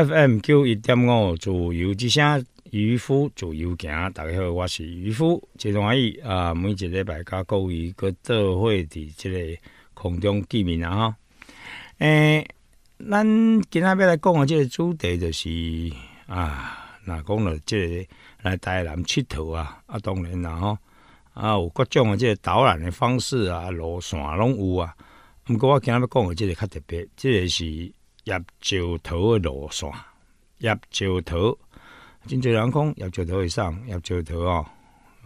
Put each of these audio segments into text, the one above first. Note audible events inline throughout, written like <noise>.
FM 九一点五，自由之声，渔夫自由行。大家好，我是渔夫，真欢喜啊！每一个礼拜，甲各位各都会伫即个空中见面啊。吼，诶，咱今日要来讲的这个主题就是啊，若讲了，即来台南佚佗啊，啊，当然啦吼，啊，有各种的即导览的方式啊，路线拢有啊。毋过我今日要讲的，即个较特别，即个是。叶九头的罗嗦。叶九头，真侪人讲叶九头以上，叶九头哦，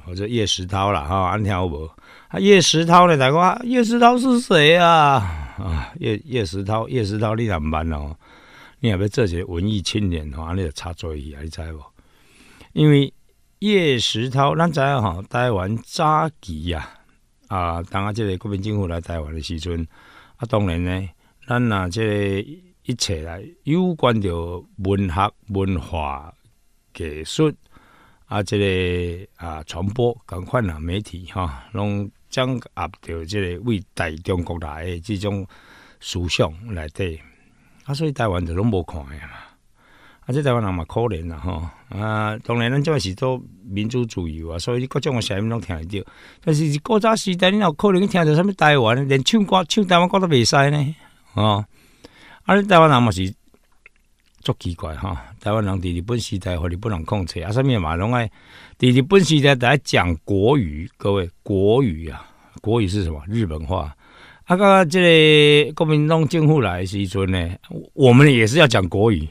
或者叶石涛啦，哈，安听有无？啊，叶石涛呢？大家叶石涛是谁啊？啊，叶叶石涛，叶石涛，你哪门办哦？你也别做些文艺青年，哈，你又插嘴去，你知无？因为叶石涛，咱在吼台湾扎基啊，啊，当啊，这个国民政府来台湾的时阵，啊，当然呢，咱啊这。一切来有关着文学、文化、艺术，啊，即个啊传播，共款啊媒体，哈，拢将压着即个为大中国来诶即种思想内底啊，所以台湾就拢无看呀嘛。啊，即台湾人嘛可怜啊吼啊！当然咱即个是都民主自由啊，所以各种的声音拢听得到。但是古早时代，你若可能听着什物台湾，连唱歌、唱台湾歌都袂使呢，吼。啊！台湾人嘛是足奇怪哈！台湾人伫日本时代互日本人控制啊，上物嘛拢爱伫日本时代在讲国语。各位，国语啊，国语是什么？日本话啊！刚刚这个国民中政府来时阵呢，我们也是要讲国语，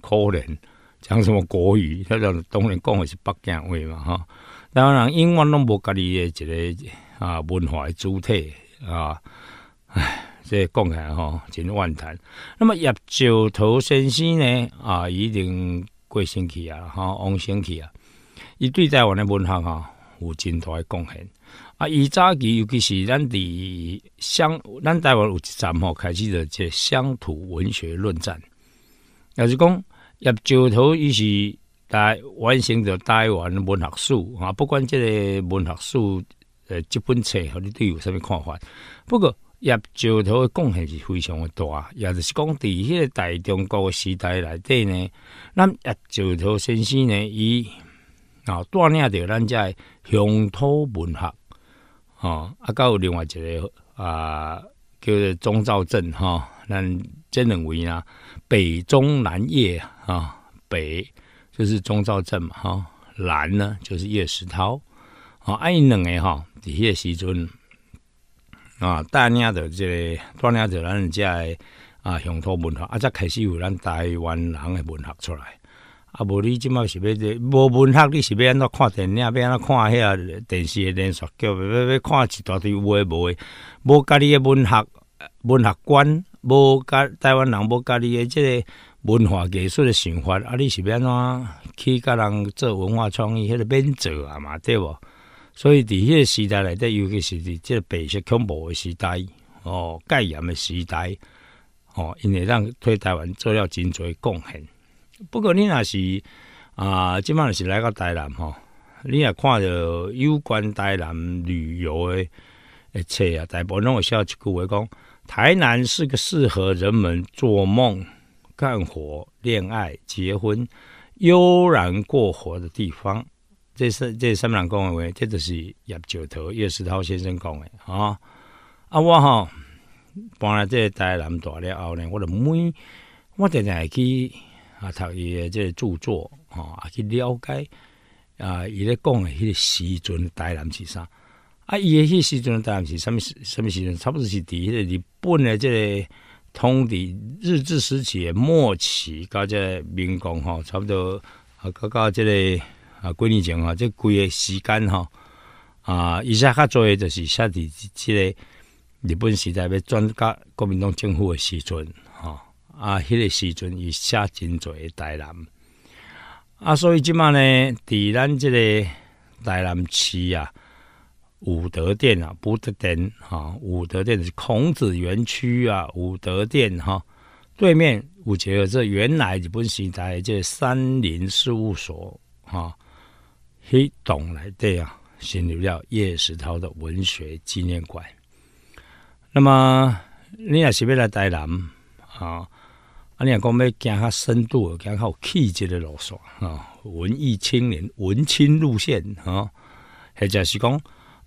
可能讲什么国语？他讲当然讲的是北京话嘛哈。湾人英文拢无家里的一个啊文化的主体啊，唉。这贡献吼真万谈。那么叶兆投先生呢啊，已经过先期啊，哈，王先期啊。伊对台我的文学哈有真大的贡献啊。以早期，尤其是咱伫乡，咱台湾有一站吼，开始就即乡土文学论战。也是讲叶兆投伊是来完成着台湾文学史啊，不管即个文学史诶，即本册，你对有甚物看法？不过。叶头的贡献是非常的大，也是讲伫迄个大中国时代内底呢，咱叶九头先生呢，伊啊锻炼着咱诶乡土文学，哦，啊，有另外一个啊，叫做钟兆镇哈，咱即两为啊，北中南叶啊，北就是钟兆镇嘛哈，南呢就是叶石涛，哦，因两个哈，迄个时阵。啊，带领着即个，带领着咱遮诶啊乡土文学，啊则开始有咱台湾人的文学出来。啊，无你即摆是要这无文学，你是要安怎看电影，要安怎看遐电视的连续剧，要要看一大堆无的无的。无家己的文学，文学观，无家台湾人，无家己的即个文化艺术的想法，啊，你是要安怎去甲人做文化创意，迄个免做啊嘛，对无？所以，伫迄个时代内底，尤其是伫即个白色恐怖诶时代，哦，盖严诶时代，哦，因为让对台湾做了真侪贡献。不过，你若是啊，即摆是来到台南吼，你也看到有关台南旅游诶诶册啊。大部分拢会写一句话讲，台南是个适合人们做梦、干活、恋爱、结婚、悠然过活的地方。这是这三个人讲的话，这就是叶九头叶石涛先生讲的，哈。啊，我哈搬来这台南大了后呢，我就每我常常去啊读伊的这著作，啊去了解啊，伊咧讲的迄个时阵台南是啥？啊，伊的迄时阵台南是什、什么时阵？差不多是伫迄个日本的这个通敌日治时期的末期，即这民工吼，差不多啊，到到这个。啊，几年前吼，这规个时间吼，啊，伊写较做诶，就是写伫即个日本时代，要转家，国民党政府诶时阵吼，啊，迄个时阵伊写真诶台南啊，所以即满呢，伫咱即个台南市啊，武德殿啊，武德殿吼，武德殿是孔子园区啊，武德殿吼，对面，我记得这原来日本时代这三林事务所哈。迄洞来底啊，新入了叶石涛的文学纪念馆。那么你也是要来台南啊？啊，你讲要行较深度，行较有气质的路线啊。文艺青年，文青路线啊，或者是讲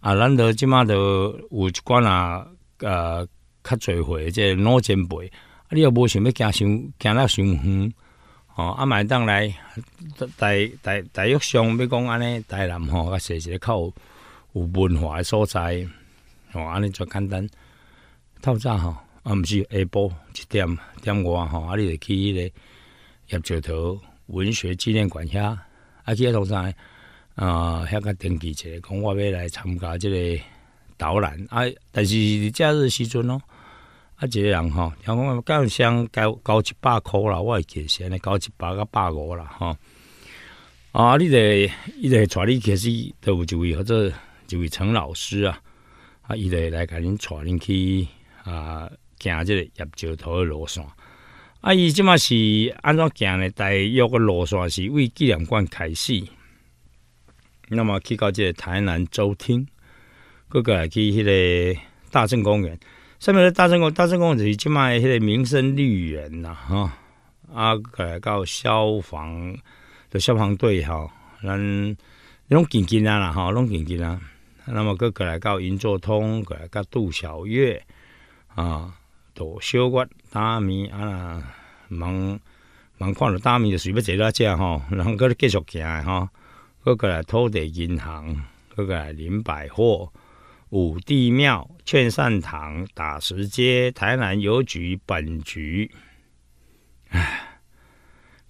啊，咱都即马都有一寡啊，呃，较侪会即脑前辈，啊，你又无想要行伤行了伤远。哦，啊，买当来大大大约上要讲安尼，台南吼，啊，是一个有有文化诶所在，哦，安尼遮简单。透早吼，啊，毋是下晡一点点外吼，啊，你就去迄个叶兆头文学纪念馆遐，阿几个同事，呃，遐个登记者讲，我要来参加即个导览，啊，但是假日时阵哦。啊，一个人吼，听讲讲想交交一百箍啦，我会记是安尼交一百甲百五啦，吼。啊，你嘞，著会带你开始，都有一位或者一位陈老师啊，啊，伊会来甲恁带恁去啊，行即个叶脚头的路线。啊，伊即嘛是安怎行呢？大约个路线是为纪念馆开始，那么去到即个台南州厅，个个去迄个大正公园。下面的大正公、大正公子，今卖现在民生绿园呐，哈啊，过来到消防的消防队哈，拢紧紧啊啦，哈，拢紧紧啊。那么，过过来到银座通，过来个杜小月啊，都小月大米啊啦，茫茫看到大米就随便坐到只啊哈，人个继续行啊哈，过过来土地银行，过来林百货。五帝庙、劝善堂、打石街、台南邮局本局，哎，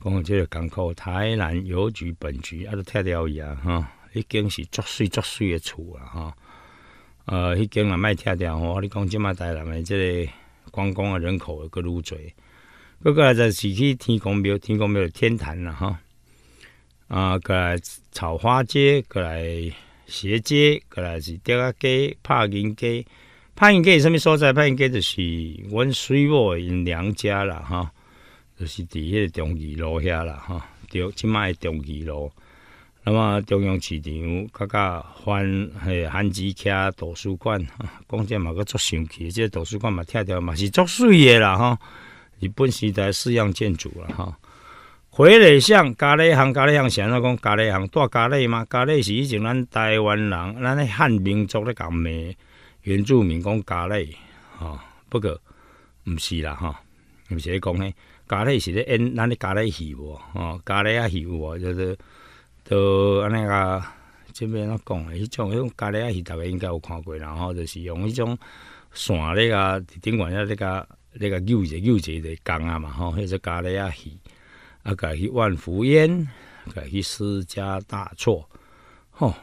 讲即个港口台南邮局本局，啊，都拆掉去啊！哈，已经是作祟作祟的厝啊！哈，呃，迄间也卖拆掉。我你讲即马台南的即个观光的人口也搁如侪。搁过来就去天公庙，天公庙天坛啦！哈，啊，个、来草花街，过来。斜街，个来是钓虾街、拍影街、拍影街，什么所在？拍影街就是阮水某的娘家啦，哈，就是伫迄个中二路遐啦，哈，对，即卖中二路。那么中央市场，甲甲翻嘿汉基桥图书馆，讲这嘛个足神奇，即图书馆嘛拆掉，嘛是足水的啦吼，日本时代西样建筑啦吼。回礼巷咖喱巷咖喱巷是安怎讲咖喱巷住咖喱吗咖喱是以前咱台湾人咱迄汉民族咧讲骂原住民讲咖喱吼不过毋是啦吼毋是咧讲迄咖喱是咧演咱咧咖喱戏无吼咖喱啊鱼无就是都安尼啊即欲安讲诶迄种迄种咖喱啊戏，逐个应该有看过啦吼就是用迄种线咧甲顶悬遐咧甲咧甲挖者挖者者讲啊嘛吼迄遮咖喱啊戏。啊，改去万福烟，改去私家大错。吼！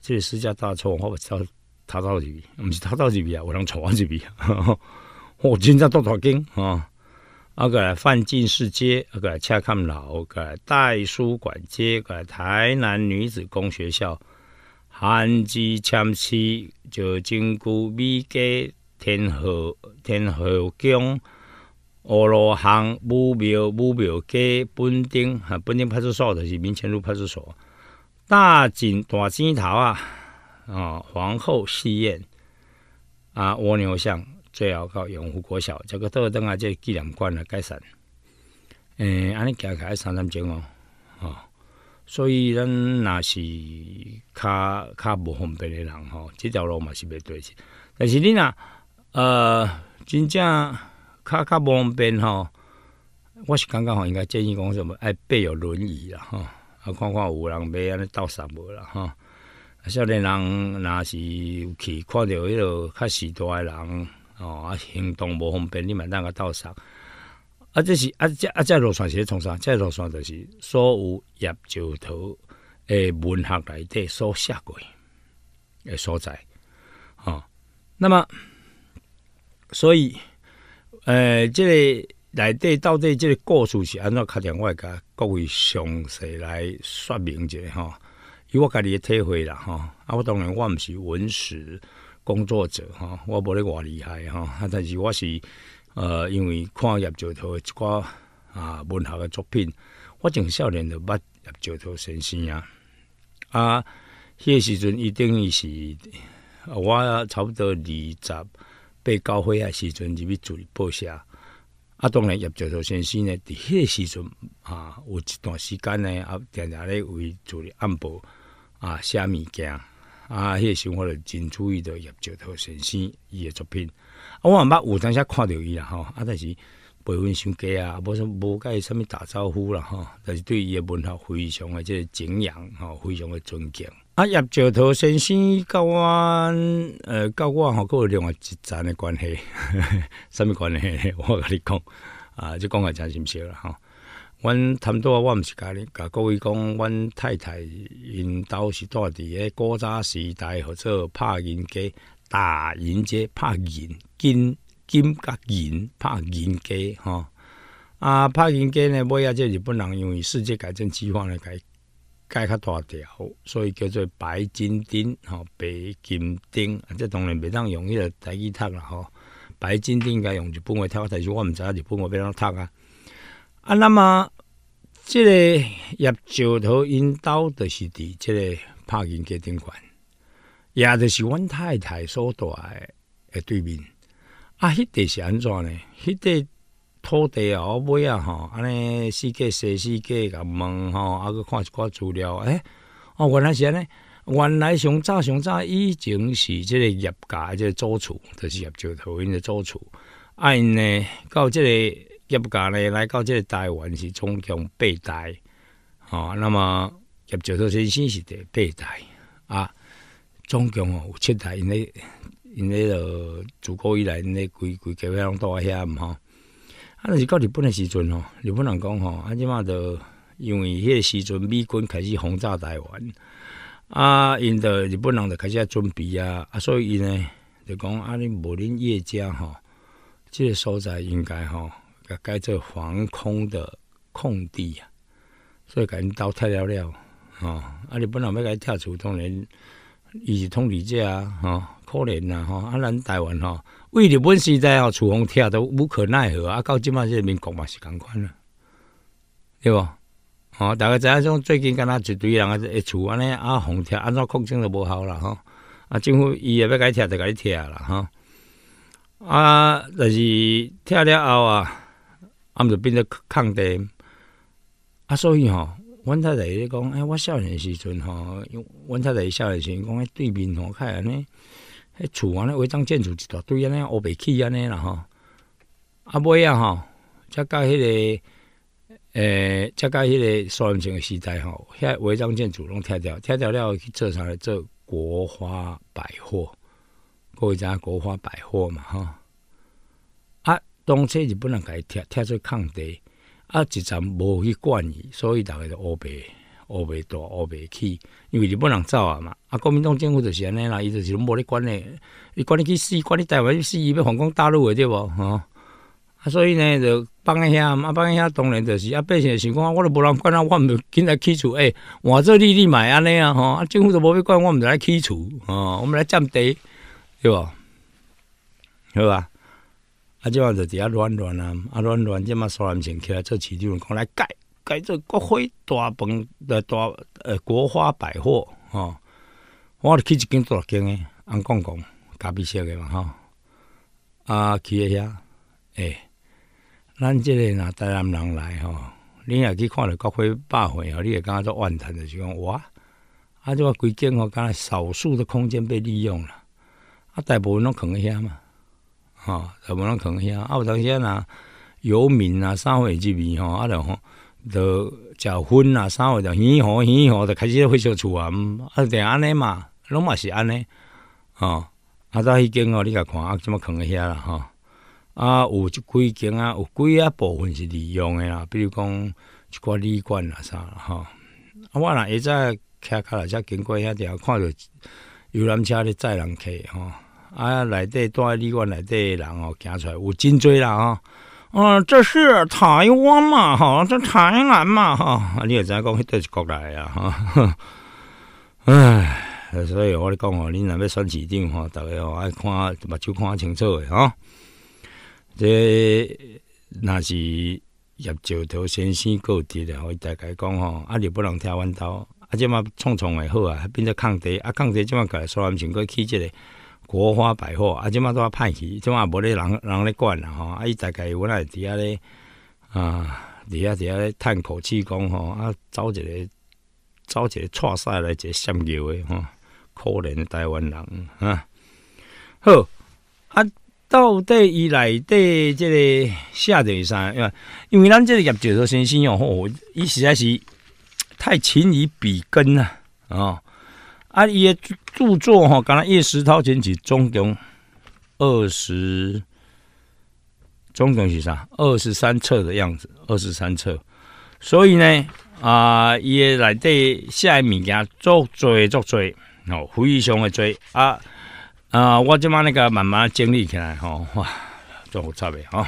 这私家大错，我不知道他到底，毋是他到底边啊？我能查往几笔。啊！我今朝多少斤啊！啊，改来范进士街，啊，改来恰看老，改来大书馆街，改台南女子公学校，寒基纤细，就经过美街、天河天河宫。五罗巷、武庙、武庙街、本町哈本町派出所就是民权路派出所，大井、大尖头啊，啊皇后戏院啊，蜗牛巷，最后到永福国小，这个道路啊，这纪念馆来改善。诶，安尼行起来三三钟哦，吼，所以咱若是较较无方便的人吼，这条路嘛是袂对起，但是你若呃，真正。较无方便吼，我是感觉吼，应该建议讲什么？爱备有轮椅啦吼，啊，看看有人买安尼斗啥无啦吼。啊，少年人若是，去看着迄落较时代诶人哦，啊，行动无方便，你嘛那个斗啥？啊，这是啊，这啊这路线是咧创啥？这路线就是所有叶就头诶文学内底所写过诶所在吼。那么，所以。诶，这个内底到底这个故事是安怎开定？我会甲各位详细来说明一下吼，以我家己诶体会啦吼，啊，我当然我毋是文史工作者吼，我无咧偌厉害吼，啊，但是我是，呃，因为看叶兆涛诶一寡啊文学诶作品，我从少年就捌叶兆涛先生啊。啊，迄个时阵一定伊是我差不多二十。被教会啊时阵入去做报下，啊当然叶兆投先生呢，伫迄个时阵啊，有一段时间呢，啊定定咧为做哩暗晡啊，写物件啊，迄个时阵我就真注意着叶兆投先生伊的作品，啊，我毋捌有当时看着伊啦吼，啊但是辈分伤低啊，无什无甲伊啥物打招呼啦吼，但是对伊诶文学非常的即个敬仰吼，非常的尊敬。啊，叶兆陶先生甲阮呃，甲我吼，佫有另外一层的关系，甚 <laughs> 物关系？<laughs> 我甲你讲，啊，即讲个真毋实啦，吼。阮差不多，我毋是甲你甲各位讲，阮太太因兜是住伫个古早时代，或者拍银机、打银机、拍银金、金甲银、拍银机，吼。啊，拍银机呢，尾啊，即日本人用为世界改正计划甲改。盖较大条，所以叫做白金钉、吼白金钉，啊，即当然袂当用迄个台起读啦，吼。白金钉该用日本话读，但是我毋知日本半要袂当脱啊。啊，那么，这个叶兆头引导的是伫即个拍金格顶管，也就是阮太太所住诶对面。啊，迄地是安怎呢？迄地。土地啊，我买啊，吼，安尼四界四四界甲问吼，啊，去看一寡资料，诶，哦，原来是安尼，原来上早上早以前是即个业家即个租厝，就是业主头因的租厝，啊因呢，到即个业家呢来到即个台湾是总共八代，吼，那么业主头先生是第八代啊，总共哦七代，因咧因咧，就自古以来因咧规规矩伙拢住遐毋吼。啊，若是到日本诶时阵吼，日本人讲吼，啊，即嘛着因为迄个时阵，美军开始轰炸台湾，啊，因着日本人着开始准备啊，啊，所以因呢着讲，啊，恁无恁叶家吼，即个所在应该吼，甲改做防空的空地啊，所以甲因倒拆了了，吼，啊，日本人要甲伊拆除当然，伊是统理者啊，吼，可怜啊吼，啊，咱台湾吼。为日本时代吼厝互拆都无可奈何啊到即摆这民国嘛是共款啊对无吼大家知影种最近敢若一堆人啊这会厝安尼啊互拆安怎扩建都无效啦吼啊政府伊也要共伊拆就共伊拆啊啦吼啊若是拆了后啊啊毋著变做抗抗地啊所以吼阮太太咧讲诶我少年的时阵吼阮太太伊少年的时阵讲对面吼较会安尼迄厝安尼违章建筑一大，对安尼，乌白起安尼啦吼。啊，尾啊吼，则甲迄个，诶，则甲迄个苏人情时代吼，遐违章建筑拢拆掉，拆掉了去做啥咧？做国花百货，搞一只国花百货嘛吼。啊，当初是不能伊拆，拆做空地，啊，一站无去管伊，所以逐个就乌白。学袂大学袂起，因为日本人走啊嘛，啊，国民党政府就是安尼啦，伊就是拢无咧管咧，伊管你去死，管你台湾去死，伊要反攻大陆诶，对无吼，啊，所以呢，就放咧遐，啊，放咧遐，当然就是啊，百姓的情况，我都无人管啊，我毋就紧来起厝，诶，换做你嘛买安尼啊，吼，啊，政府都无要管，我毋就来起厝，哦，我们来占地，对无，好吧，啊，即下就伫啊乱乱啊，啊，乱乱即下苏乱成起来，做市井讲来盖。来做国辉大本的大呃国花百货，吼，我咧去一间大间诶，安讲讲咖啡色诶嘛吼，啊去诶遐，诶，咱即个若台南人来吼，你若去看着国辉百货吼，你会感觉说万叹的是讲哇，啊即个规间吼，敢若少数的空间被利用了，啊大部分拢空个遐嘛，吼，大部分拢空个遐，啊有当时呐游民啊，三会入面吼，啊两。就结婚啊，啥货就喜欢喜欢，就开始会相处啊。啊，定安尼嘛，拢嘛是安尼。哦，啊，在迄间哦，你来看啊，怎么可能遐啦？吼。啊，有几间啊，有几啊部分是利用的啦，比如讲，一寡旅馆啊啥吼、啊，我若会在开开来，才经过遐条，看着游览车咧载人客吼。啊，内底住旅馆内底人哦，行出来有真多啦吼。嗯，这是台湾嘛，哈，这台南嘛，哈，啊，你也知讲迄块是国内呀，哈。<laughs> 唉，所以我咧讲哦，你若要选市长吼，大家吼爱看，目睭看清楚的哈。这那是叶兆头先生告的，我大概讲哦，啊你不能跳弯刀，啊这嘛冲冲的好啊，变作抗敌，啊抗敌这嘛改刷完全国气这个。国花百货啊，即马都要派去，即马无咧人，人咧管啦吼。啊，伊大概我来伫遐咧啊，伫遐伫遐咧叹口气讲吼，啊，走一个，走一个，带赛来一个闪吊的吼，可怜的台湾人啊。好，啊，到底伊内底即个下定啥？因为因为咱即个叫做先生哦，伊实在是太勤于笔耕啊，哦，啊，伊的著作吼，敢若叶石涛前几总共二十，总共是啥？二十三册的样子，二十三册。所以呢，啊，伊的内底写诶物件足追足追，吼，非常诶追啊啊！我即摆那个慢慢整理起来吼，哇，真好差袂吼。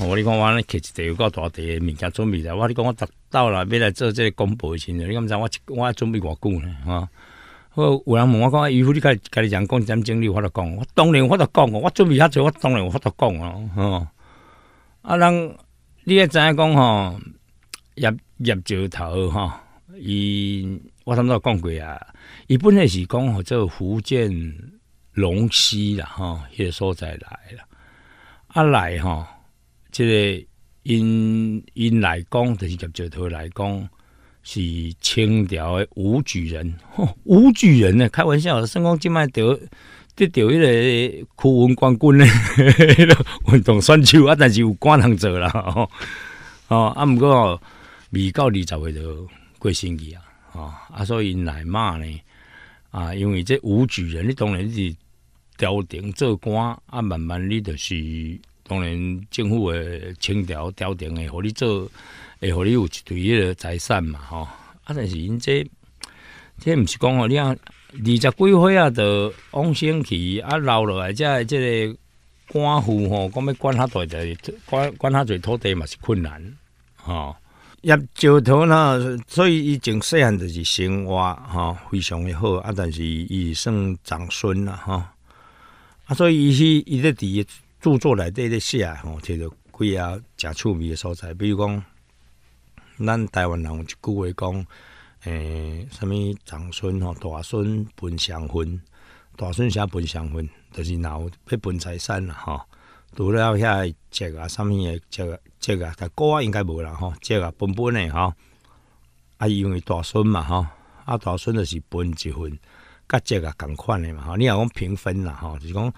我你讲我尼摕一有够大的物件做备来，我你讲我特。到了，要来做这个公布的亲，你敢想我？我准备多久呢？哈！我有人问我讲，渔夫，你开开讲，点程经理法来讲，我当然我得讲我准备遐久，我当然我得讲啊，哈！啊，龙，你也知影讲吼，叶叶兆头吼，伊我差不多讲过啊，伊本来是讲好做福建龙溪啦，吼迄个所在来啦，啊来吼，即个。因因来讲，就是从石头来讲，是清朝的武举人，<laughs> 武举人呢，开玩笑，孙悟空即卖得得着一个科文冠军呢，<laughs> 运动选手啊，但是有官能做啦，<laughs> 哦。哦，毋过哥，未到二十岁就过生日啊！哦，啊，所以因来骂呢啊，因为这武举人，你当然是朝廷做官啊，慢慢你就是。当然，政府诶，清条朝定会互你做，会互你有一堆迄个财产嘛，吼。啊，但是因这，这毋是讲哦，你啊二十几岁啊，着往生去啊，老落来，才会即个官府吼，讲要管较大着，管管较济土地嘛是困难，吼。一石头呢，所以伊从细汉就是生活吼，非常的好，啊，但是伊算长孙啦吼啊，所以伊是伊咧伫著作内底咧写吼，提着几啊诚趣味诶所在，比如讲，咱台湾人有一句话讲，诶，什物长孙吼，大孙分上分，大孙写分上分，就是讲要分财产啦吼。除了遐积啊，上物诶积啊，啊，但哥啊应该无啦吼，积啊分分诶吼。啊，因为大孙嘛吼，啊大孙就是分一份，甲积啊共款诶嘛吼，你若讲平分啦吼，就是讲。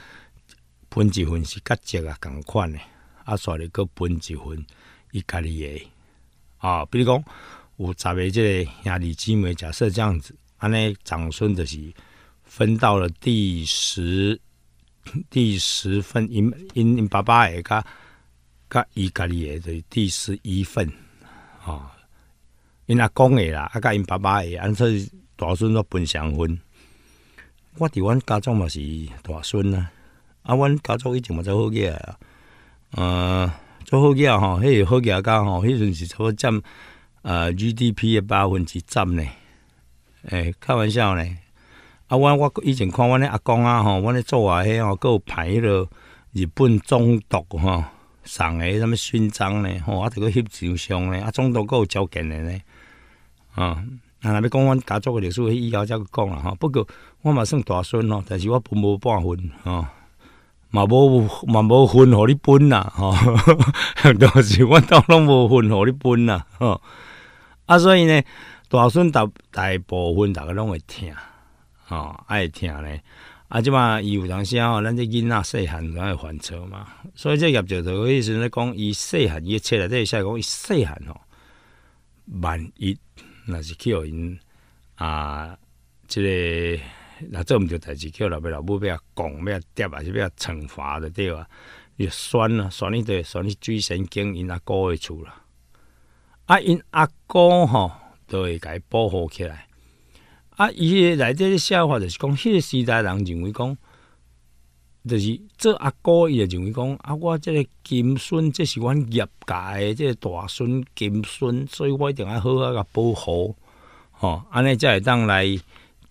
分一份是甲一个共款诶，啊，煞咧个分一份伊家己诶。啊，比如讲有十个即个兄弟姊妹，假设这样子，安尼长孙就是分到了第十、<laughs> 第十份，因因因爸爸甲甲伊家己诶，就是第十一份，啊，因阿公诶啦，啊甲因爸爸诶，安说大孙都分上份，我伫阮家长嘛是大孙啦。啊！阮家族以前嘛做后街啊，呃，做后街吼，迄个计啊，家吼，迄阵是差不多占啊 GDP 诶八分之十呢。诶，开玩笑呢。啊，我我以前看阮迄阿公啊，吼，阮迄做啊，迄吼，有够排落日本总督吼，送诶什物勋章咧，吼，啊，一个翕照相咧，啊，总督够有交颈咧。啊，若你要讲阮家族的历史，以后则再讲啦。吼。不过我嘛算大孙咯，但是我分无半分啊。嘛无嘛无分，互你分啦，吼！当 <laughs> 时我当拢无分，互你分啦，吼！啊，所以呢，大孙大大部分逐个拢会听，吼爱听咧。啊，即嘛有当时吼，咱这囡仔细汉拢会犯错嘛，所以即个就头时始咧讲伊细汉，伊册来在写讲伊细汉吼。万一若是去互因啊，即个。那做毋着代志，叫老爸老母要讲要啊跌啊，咩啊惩罚的对啊，又选啊选你对选你最神经，因阿哥会厝啦。啊因阿哥吼都会甲伊保护起来。啊伊内底个笑话就是讲，迄个时代人认为讲，就是做阿哥伊也认为讲，啊我即个金孙，这是阮业界即个大孙金孙，所以我一定好好甲保护。吼，安尼才会当来。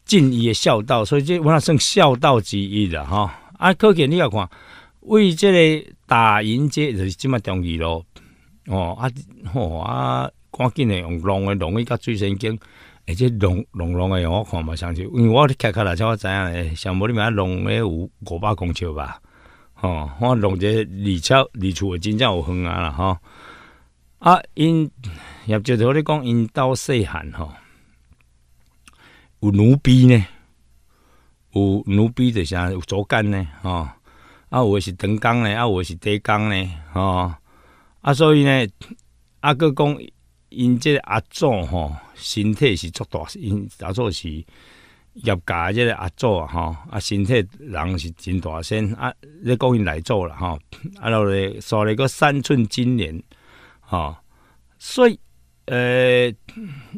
尽义的孝道，所以这我也算孝道之一啦，吼。啊，可见你要看为即个打赢，这是即么重要咯。哦啊，吼啊，赶紧的用龙的龙诶甲水神经，而且龙龙龙的我看嘛上去，因为我咧看看来，车，我知影诶，像无你们龙的有五百公尺吧？哦，我龙这离车离厝真正有远啊啦，吼。啊，因也就头咧讲因刀细汉吼。有奴婢呢，有奴婢就是有主干呢，吼啊，有的是长工呢，啊，有的是短工呢，吼啊，所以呢，啊，哥讲，因这阿祖吼，身体是足大，因阿祖是业家这个阿祖啊，哈啊，身体人是真大身啊，咧讲因来做了吼啊，然后所咧个三寸金莲，吼，所以。呃，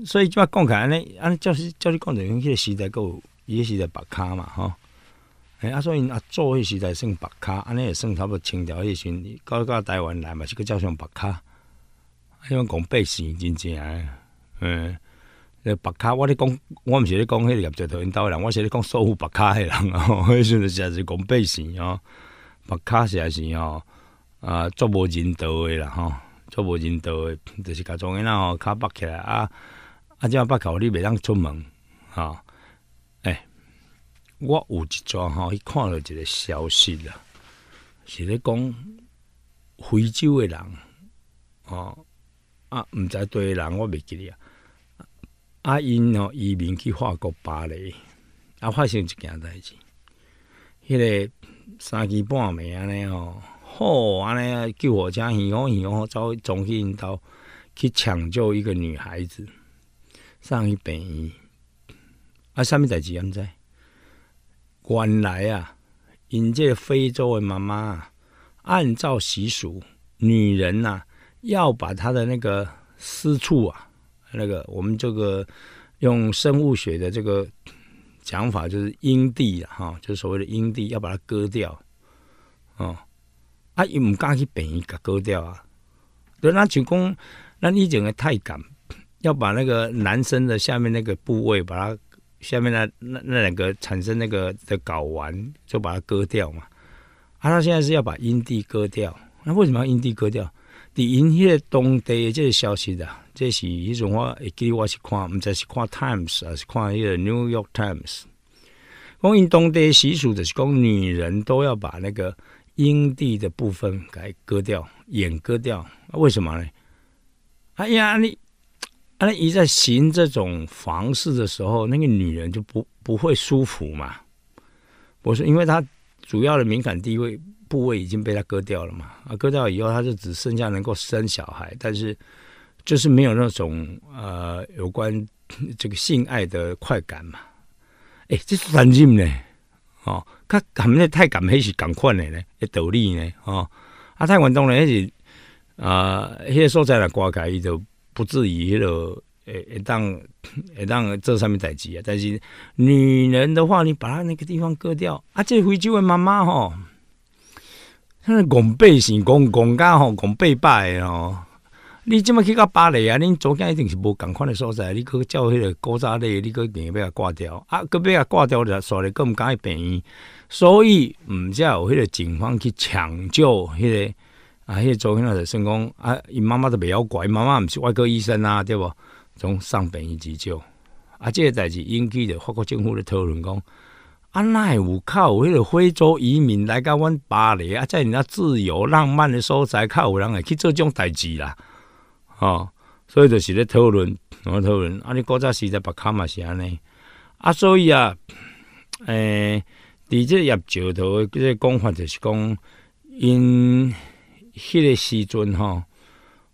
所以即摆讲起安尼，安尼照是照你讲着，因迄个时代有伊迄时代白卡嘛，吼。哎，啊，所以啊，做迄时代算白卡，安尼也算差不多清朝迄阵，到到台湾来嘛，是照上白卡。迄种讲百姓真济啊，呃，白卡，我咧讲，我毋是咧讲迄个合作投因岛人，我是咧讲收白卡的人哦。<laughs> 迄时阵就实是讲百姓哦，白卡实也是哦，啊，足无人道诶啦，吼。做无人道的，就是甲种伊那吼卡绑起来啊！啊，这样起口你袂当出门，吼？诶，我有一桩吼，伊看了一个消息啦，是咧讲非洲的人，吼啊，毋知对人我袂记哩，啊啊，因哦移民去法国巴黎，啊发生一件代志，迄个三更半暝安尼吼。吼，安尼叫我家医院，医院走重院道去抢救一个女孩子，上医院。啊，啥物代志？安在？原来啊，因这非洲的妈妈啊，按照习俗，女人呐要把她的那个私处啊，那个我们这个用生物学的这个讲法，就是阴蒂啊，哈，就是所谓的阴蒂，要把它割掉，哦。啊，伊毋敢去把伊割掉啊？对，那就讲，那以前个太敢，要把那个男生的下面那个部位，把它下面那那那两个产生那个的睾丸，就把它割掉嘛。啊，他现在是要把阴蒂割掉。那为什么要阴蒂割掉？你因些当地这个消息的，这是一种话，我是看，毋知是看 Times 啊，是看那个 New York Times。讲印度的习俗的是讲，女人都要把那个。阴蒂的部分给割掉，眼割掉，为什么呢？哎呀，你，那你在行这种房事的时候，那个女人就不不会舒服嘛？我说，因为她主要的敏感地位部位已经被她割掉了嘛，啊，割掉以后，她就只剩下能够生小孩，但是就是没有那种呃有关这个性爱的快感嘛。哎，这算近呢。哦，他感们太感迄是共款的呢，的道理呢，哦，啊，太运动了，那是，呃，那个蔬菜来刮开，就不至于迄会会当会当做上物代志啊，但是女人的话，你把她那个地方割掉，啊，这回洲的妈妈吼，那拱背型，拱拱加吼，拱背拜哦。你即么去到巴黎啊？恁左肩一定是无共款的所在，你去叫迄个高扎你你去硬要挂掉，啊，搁要挂掉嘞，所以更毋敢去病院。所以毋才有迄个警方去抢救迄个，啊，迄个左肩啊就算讲啊，伊妈妈都袂晓怪，妈妈毋是外科医生啊，对无从上病院急救，啊，即个代志引起着法国政府的讨论讲，啊，那系有靠，迄个非洲移民来到阮巴黎啊，在人家自由浪漫的所在，靠有人会去做种代志啦。哦，所以就是咧讨论，我讨论，啊你古早时代白卡嘛是安尼，啊所以啊，诶，伫个叶绍头，即个讲法就是讲，因迄个时阵吼，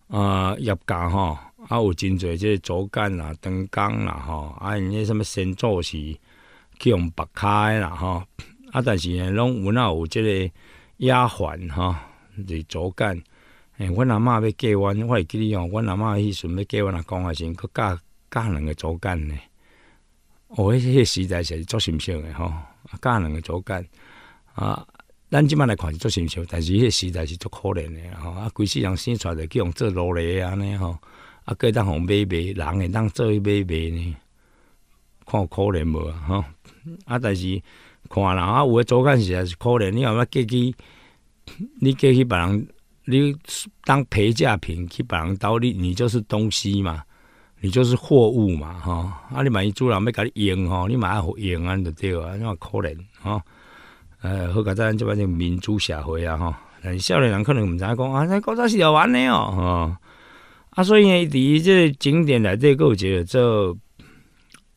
啊叶家吼，啊有真侪即个竹竿啦、灯岗啦吼，啊迄什物先祖是去用白卡啦吼，啊但是呢，拢有那有即个丫鬟吼，伫竹竿。阮阿嬷要嫁阮，我会记咧吼，阮阿迄时阵要嫁阮阿公阿先，佮嫁嫁两个祖干呢。哦，迄个时代是足神像诶吼，嫁两个祖干啊。咱即摆来看是足神像，但是迄个时代是足可怜诶吼。啊，规世人生出来叫用做奴隶安尼吼，啊，该当互买卖，人会当做去买卖呢。看有可怜无啊？吼。啊，但是看人啊，有诶祖干实在是可怜。你后要嫁去，你嫁去别人。你当陪嫁品去别人兜，你，你就是东西嘛，你就是货物嘛，吼啊，你万一主人要甲你用吼，你买好用安就对了，那可能，吼。呃，好，甲咱即摆种民主社会啊，吼，但是少年人可能毋知影讲啊，咱古早是要玩的哦，吼。啊，所以呢，伫即个景点内底里有一个做，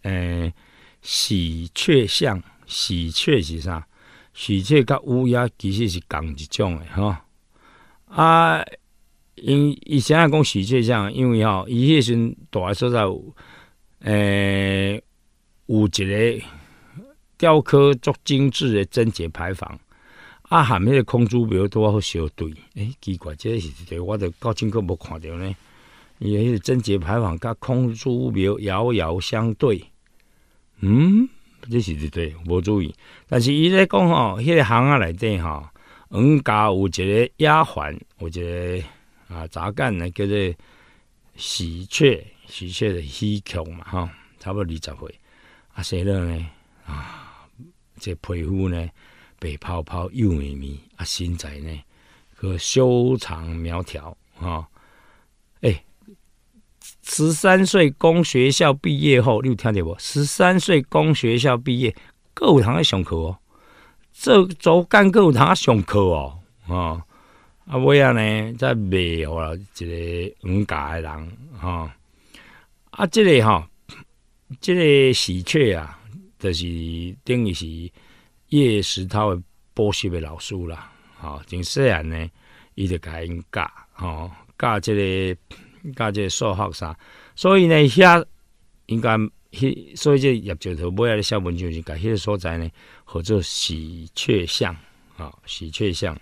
呃，喜鹊巷，喜鹊是啥？喜鹊甲乌鸦其实是共一种的，吼。啊，因以前啊讲实际上，因为吼，伊迄阵大所在，诶，有一个雕刻足精致的贞节牌坊，啊，含迄个空竹庙拄好相对，诶，奇怪，这是一个我到今个无看着呢。伊迄个贞节牌坊甲空竹庙遥遥相对，嗯，这是一对，无注意。但是伊咧讲吼，迄个巷仔内底吼。黄家有一个丫鬟，有一个啊，杂干呢叫做喜鹊，喜鹊的喜鹊嘛，吼，差不多二十岁。啊，谁呢？啊，这皮肤呢白泡泡，又咪咪，啊，身材呢可修长苗条哦，哎，十三岁公学校毕业后，你有听见无？十三岁公学校毕业，够堂的上课哦。做做干课有通啊上课哦，吼啊，尾啊呢，再卖一个黄教的人，吼啊，即个吼，即个喜鹊啊，就是等于是叶石涛的补习的老师啦，吼，从细汉呢，伊就教，吼、教即个教即个数学啥，所以呢，遐应该。迄所以这叶石头买来个小文章是，甲迄个所在呢，号做喜鹊巷，啊，喜鹊巷。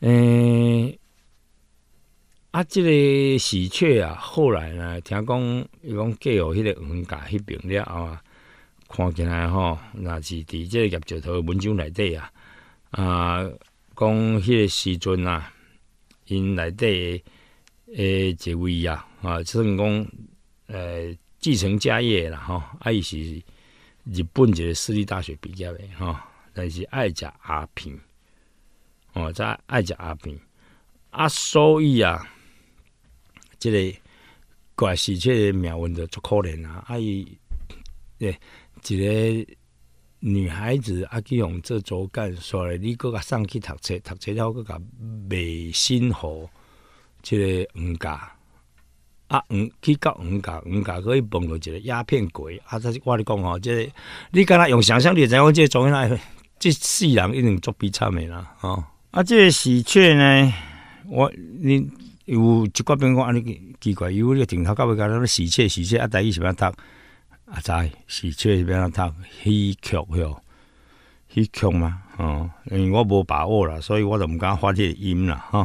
嗯，啊，即个喜鹊啊，后来呢，听讲，伊讲嫁予迄个黄家迄边了啊。看起来吼，若是伫个叶石头文章内底啊，啊，讲迄个时阵啊，因内底诶一位啊，啊，算讲，诶。继承家业啦，吼，啊伊是日本一个私立大学毕业的吼，但是爱食鸦片，哦，再爱食鸦片，啊，所以啊，即个怪事，即个命运着足可怜啊，啊伊，诶，一个女孩子啊去用做足干，所以你搁甲送去读册，读册了搁甲卖新好，即个黄家。啊黄去到黄家黄家佫去碰到一个鸦片鬼啊我甲你讲吼即个你敢若用想象你会知影即个专业来诶即世人一定足比惨诶啦吼啊即个喜鹊呢我恁有一寡朋友讲安尼奇怪伊有迄个顶头到尾敢若咧喜鹊喜鹊啊知喜是欲安怎读喜鹊是欲安怎读喜鹊许喜鹊嘛吼因为我无把握啦所以我就毋敢发即个音啦吼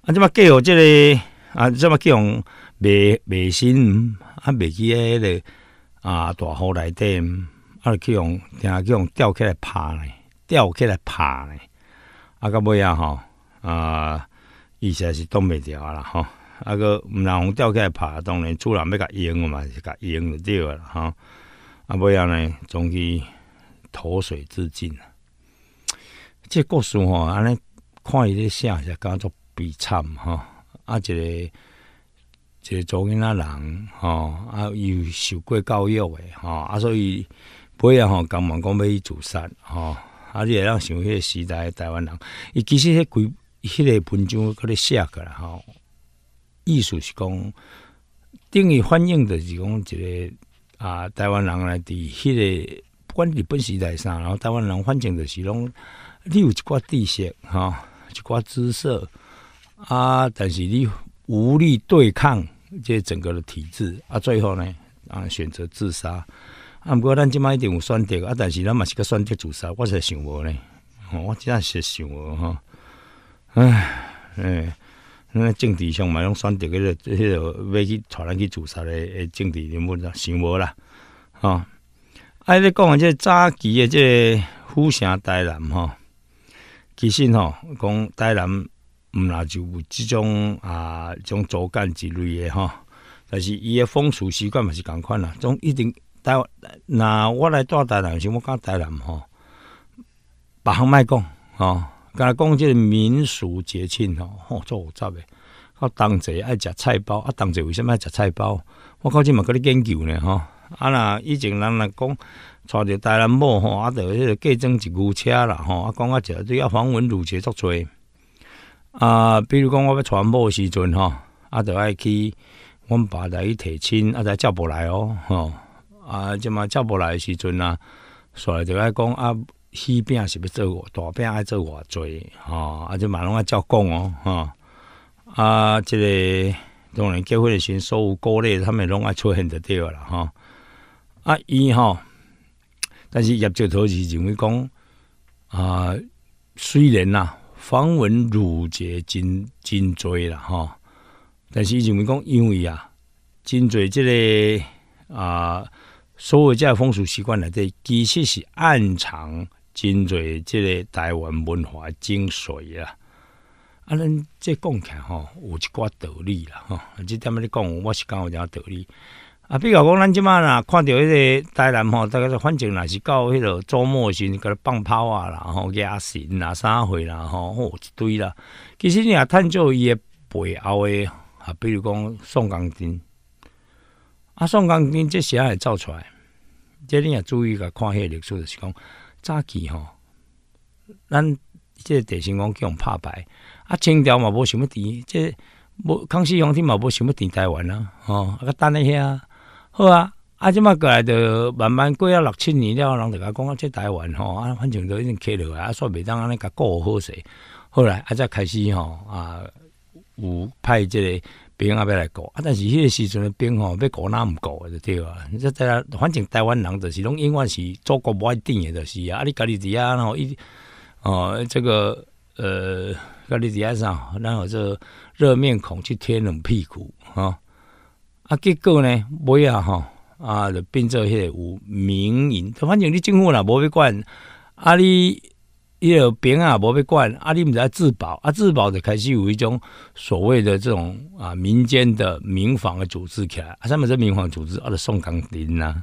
啊即摆计互即个啊即摆计互未未信，啊！未记在迄个啊大河内底，啊去用，听去互吊起来拍呢，吊起来拍呢，啊！到尾啊吼，啊，伊诚是挡袂牢啊啦，吼，啊个毋然互吊起来拍，当然主人要甲淹嘛，是甲淹就对啦吼，啊尾啊呢，终于投水自尽啊！这故事吼，安尼看伊咧写，是感觉悲惨吼，啊一个。查某囝仔人，吼啊伊有受过教育诶，吼啊所以尾啊吼，赶忙讲要去自杀，吼啊，你会让想迄个时代台湾人，伊其实迄几迄个文章可咧写过来，吼意思是讲等于反映的是讲一个啊台湾人来伫迄个不管日本时代啥，然后台湾人反正就是讲你有一寡底识吼，一寡知识啊，但是你无力对抗。这整个的体制啊，最后呢啊，选择自杀啊。毋过咱即摆一定有选择啊，但是咱嘛是个选择自杀。我才想呢、咧，我真系想无吼。唉，哎，那政治上嘛，拢选择迄个迄个要去、带咱去自杀诶，政治人物啦，想无啦，哈。啊，你讲啊，这早期的这富城台南吼，其实吼讲台南。毋若就有即种啊，种族干之类的吼。但是伊诶风俗习惯嘛是共款啦。种一定待那我来带台南，先我讲台南吼，别项卖讲吼，讲即个民俗节庆吼，吼做五杂诶。我同齐爱食菜包，啊，同齐为什么爱食菜包？我讲即嘛，甲你研究呢吼。啊，若以前人来讲，娶着台南某吼，啊，迄个嫁妆一牛车啦吼，啊，讲啊，就只啊，黄文儒节足济。啊，比如讲，我要传播时阵吼，啊，著爱去，阮爸来去提亲，啊，再叫无来哦，吼，啊，即嘛叫无来时阵啊，所以著爱讲啊，细饼是要做，大饼爱做偌做，吼，啊，即嘛拢爱照讲哦，吼，啊，即个当然结婚的所有高类，他们拢爱出很对掉啦。吼，啊，伊吼，但是业主头是认为讲啊，虽然呐。防文缛节真真侪啦，吼，但是伊前为讲，因为啊，真侪即个啊，所有即个风俗习惯内底，其实是暗藏真侪即个台湾文化精髓啦。啊，咱这讲起吼，有一寡道理啦，吼，即点仔你讲，我是讲有点道理。啊，比如讲咱即满啦，看着迄个台南吼，大概反正若是到迄个周末时，甲咧放炮啊啦，吼野神啦、啥货啦，吼吼一堆啦。其实你若探究伊个背后诶，啊，比如讲宋江军，啊，宋江军即些也走出来。即你也注意甲看迄个历史就是讲，早期吼，咱即地形讲叫拍牌，啊，清朝嘛无想要伫即无康熙皇帝嘛无想要伫台湾啊，吼，啊，等一遐。好啊，啊，即马过来就慢慢过了六七年了，人着甲讲啊，即台湾吼，啊，反正都已经开落来，啊，煞袂当安尼甲顾好势。后来啊，才开始吼啊，有派这个兵啊要来顾啊，但是迄个时阵的兵吼要顾哪毋顾的对啊？你再讲，反正台湾人就是拢永远是祖国无爱顶的，就是啊。啊，你家己伫遐吼伊一哦，这个呃，家己伫遐上然后这热面孔去贴冷屁股啊。啊，结果呢，尾啊吼啊就变做迄个有民营，反正你政府啦，无要管，啊你伊个兵啊，无被管，啊你毋知要自保，啊自保就开始有一种所谓的这种啊民间的民防的组织起来，啊，上面这民防组织，啊就宋江丁啊。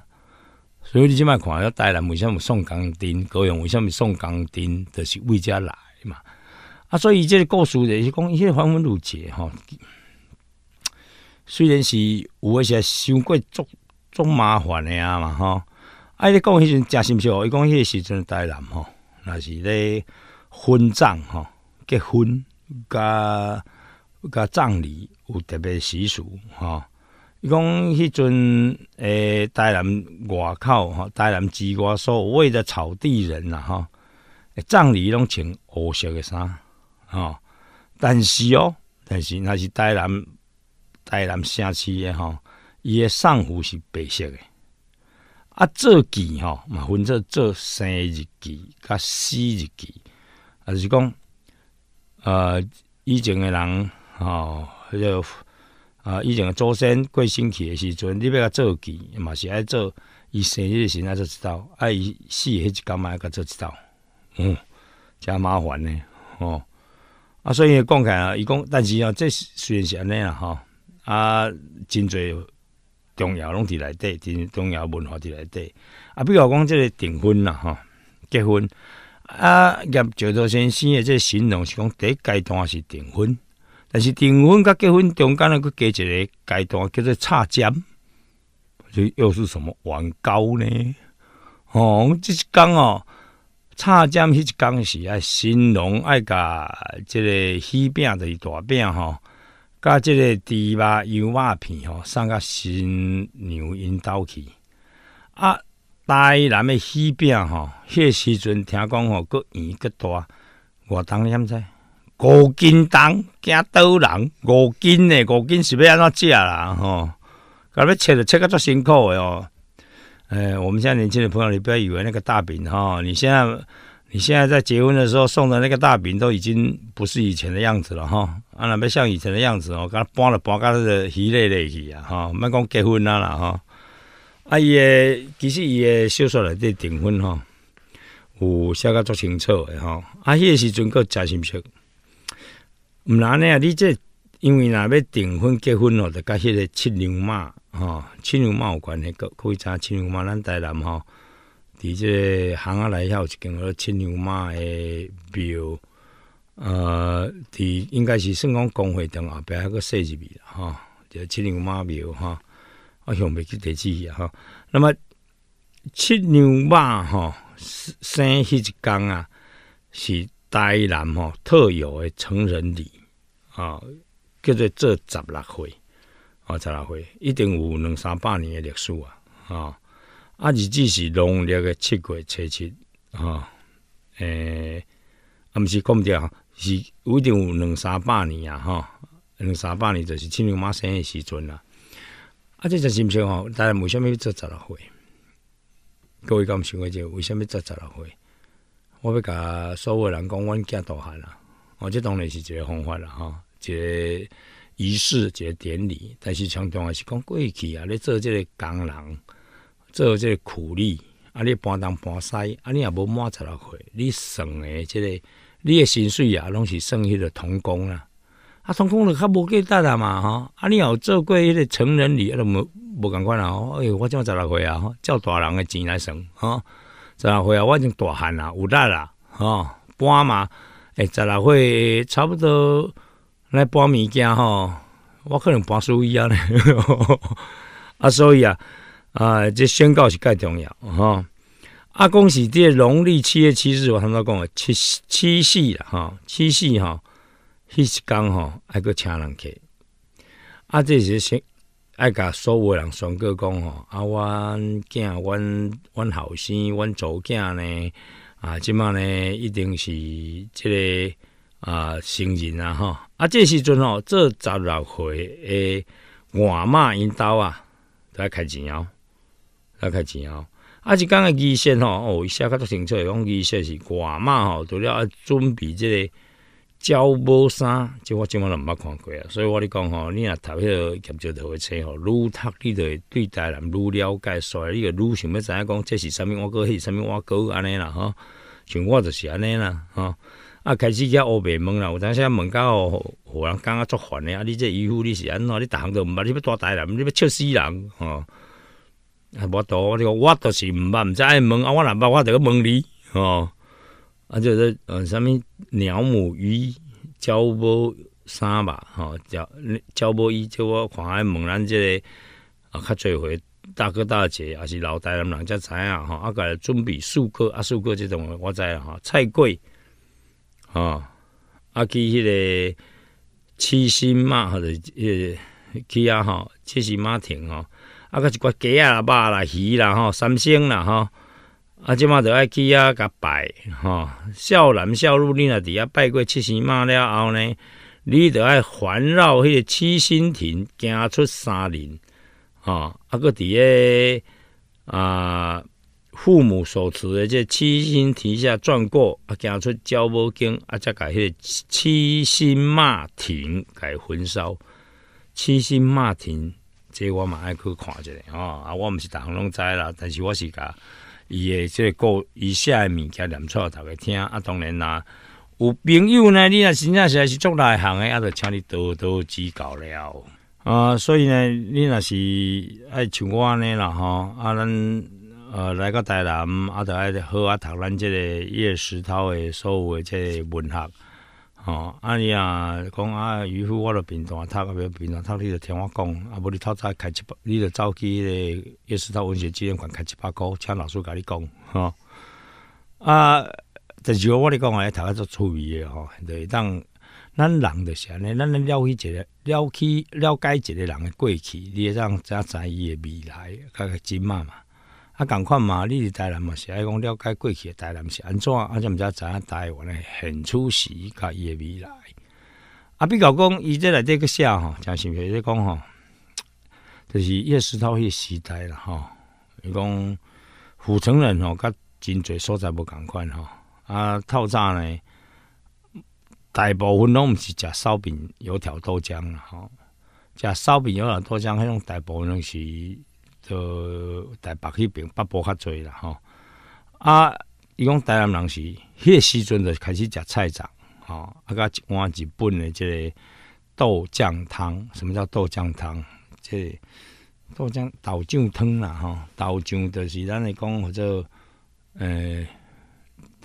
所以你即摆看，要带人为什么宋江丁，高雄为什么宋江丁，就是为遮来嘛，啊所以即个故事著是讲伊迄个纷纷入节吼。虽然是有一些伤过足足麻烦诶啊嘛吼。啊，你讲迄阵真是笑，是哦？伊讲迄个时阵台南吼，若是咧婚葬吼，结婚甲甲葬礼有特别习俗吼。伊讲迄阵诶，台南外口吼，台南之外所谓的草地人啦哈，葬礼拢穿黑色诶衫吼，但是哦，但是若是台南。台南城市诶的吼，伊诶上浮是白色诶啊，做记吼嘛，分做做生日记甲死日记，啊是讲，呃以前诶人吼，迄、个，啊以前祖先过生期诶时阵，你要甲做记，嘛是爱做伊生日时那做一刀，啊伊死迄一干嘛甲做一刀，嗯，真麻烦呢，哦，啊所以讲起啊，伊讲，但是啊，即虽然是安尼啊，吼。啊，真侪重要拢伫内底，真重要文化伫内底。啊，比如讲，即个订婚啦，吼结婚，啊，叶石头先生诶，即个形容是讲第一阶段是订婚，但是订婚甲结婚中间啊，佫加一个阶段叫做插尖，这又是什么玩高呢？哦，即是讲哦，插尖是讲是爱新郎爱甲即个喜饼的大饼吼。甲即个猪肉油肉片吼，送甲新牛因兜去。啊，台南的喜饼吼，迄时阵听讲吼，佫圆佫大，我当然知。五斤重，惊倒人。五斤诶，五斤是要安怎食啦吼？佮你切着切个足辛苦的哦。哎，我们现在年轻的朋友，你不要以为那个大饼吼，你现在。你现在在结婚的时候送的那个大饼都已经不是以前的样子了哈，啊，若要像以前的样子哦？刚搬了搬，迄是稀哩哩去啊！哈，莫讲结婚啦啦哈。伊诶，其实伊诶小说内底订婚哈，有写到足清楚诶哈。啊，迄个时阵够扎心些，安然呢？你这因为若要订婚结婚哦，就甲迄个亲牛嬷哈，亲牛嬷有关系，够可以查亲牛嬷咱台南吼。伫这巷仔内遐有一间了七牛妈的庙，呃，伫应该是算讲公会后壁迄个社集庙了哈，就七牛妈庙吼，我想下去提起吼，那么七牛妈吼生迄一工啊，是台南吼特有的成人礼啊，叫做做十六岁，啊，十六岁一定有两三百年的历史啊，吼。啊！日子是农历的七月初七，吼，诶，啊，毋是讲毋吼，是有一定有两三百年啊，吼，两三百年就是清明马生的时阵啦。啊，这个心情哦，吼，家为虾米要做十六岁？各位敢想过即个为虾物做十六岁？我要甲所有人讲，阮囝大汉啦，哦，这当然是一个方法啦，吼，一个仪式，一个典礼，但是常常也是讲过去啊，咧做即个工人。做即个苦力，啊你搬东搬西，啊你也无满十六岁，你算诶，即个你诶薪水啊，拢是算迄个童工啦。啊童工你较无计得啊嘛吼，啊你有做过迄个成人礼，啊都无无款啊。啦。哎哟，我怎十六岁啊，吼，照大人诶钱来算吼，十六岁啊，我已经大汉啦，有力啦，吼搬嘛，诶十六岁差不多来搬物件吼，我可能搬输伊啊咧，<laughs> 啊所以啊。啊，这宣告是更重要哈。啊，讲是这农历七月七日，我拄他讲啊，七七夕了哈，七夕哈，迄时讲吼，爱佫请人客。啊，这是先，爱甲所有人宣告讲吼，啊，阮囝、阮阮后生、阮祖囝呢，啊，即满呢一定是即个啊，成人啊吼。啊，这时阵吼，这十六岁诶外妈因兜啊，都要开钱哦。开始哦，啊！是讲诶，医生吼，哦，伊写较都清楚。讲医生是外嬷吼，除了准备即个胶母衫，即我即满都毋捌看过啊。所以我咧讲吼，你若头迄夹着头的册吼，愈读你就会对台南愈了解，所以你越愈想要知影讲这是啥物，瓦哥，那是啥物，瓦哥，安尼啦吼，像我就是安尼啦吼。啊，开始叫乌白问啦，有等时问到，吼，互人讲啊足烦诶啊，你这衣服你是安怎？你逐项都毋捌，你要多大南，你要笑死人哦！啊，无多，我我就是毋捌，毋知爱问啊，我若捌，我著去问你吼、啊，就是呃，什物鸟母鱼鸟母三吧，吼、鸟鸟母鱼，即我看爱问咱即、个啊，较侪回大哥大姐，也是老台南人才知影吼、啊，甲来准备数课啊，数课即种我知影吼、菜粿吼、啊，去迄、个七星嘛，或者个去啊吼、七星马亭吼、啊，搁一寡鸡啊、肉啦、鱼啦，吼，三星啦，吼，啊，即马着爱去啊，甲拜，吼，少男少女，恁若伫遐拜过七星妈了后呢，你着爱环绕迄个七星亭，行出山林，啊，啊，个伫个啊，父母所持的这七星亭下转过，啊，行出焦母经，啊，再改个七星马亭改焚烧，七星马亭。这我嘛爱去看一下吼、哦，啊，我毋是逐项拢知啦，但是我是甲伊的这个故伊写的物件念出来，逐个听啊，当然啦，有朋友呢，你若真正是是做内行的，啊，就请你多多指教了啊，所以呢，你若是爱像我安尼啦吼，啊，咱呃来到台南，啊，就爱好啊读咱即个叶石涛的所有的个文学。哦，哎啊，讲啊，渔夫我着平等，读，啊袂平等，读，你着听我讲，啊，无你透早开一百，你着去迄个也是读文学纪念馆开一百箍，请老师甲你讲，吼。啊，但是话我讲啊，读啊足趣味诶吼，会当咱人着是安尼，咱咧了去一个了去了解一个人诶过去，你才才知伊诶未来，个个真嘛嘛。啊，共款嘛，你是台南嘛，是爱讲了解过去的台南是安怎，啊，且毋则知影台湾诶，现出时甲伊的未来。啊，比较讲伊这内底个写吼，诚实是讲吼，就是叶石涛迄个时代啦吼。伊讲，虎城人吼，甲真侪所在无共款吼。啊，透早呢，大部分拢毋是食烧饼、油条、豆浆啦，吼。食烧饼、油条、豆浆，迄种大部分拢是。呃，台北迄边北部较侪啦吼，啊，伊讲台南人是迄个时阵就开始食菜粽，吼，啊甲一碗日本的即个豆酱汤，什么叫豆酱汤？即豆浆豆酱汤啦吼，豆浆就是咱来讲或者，诶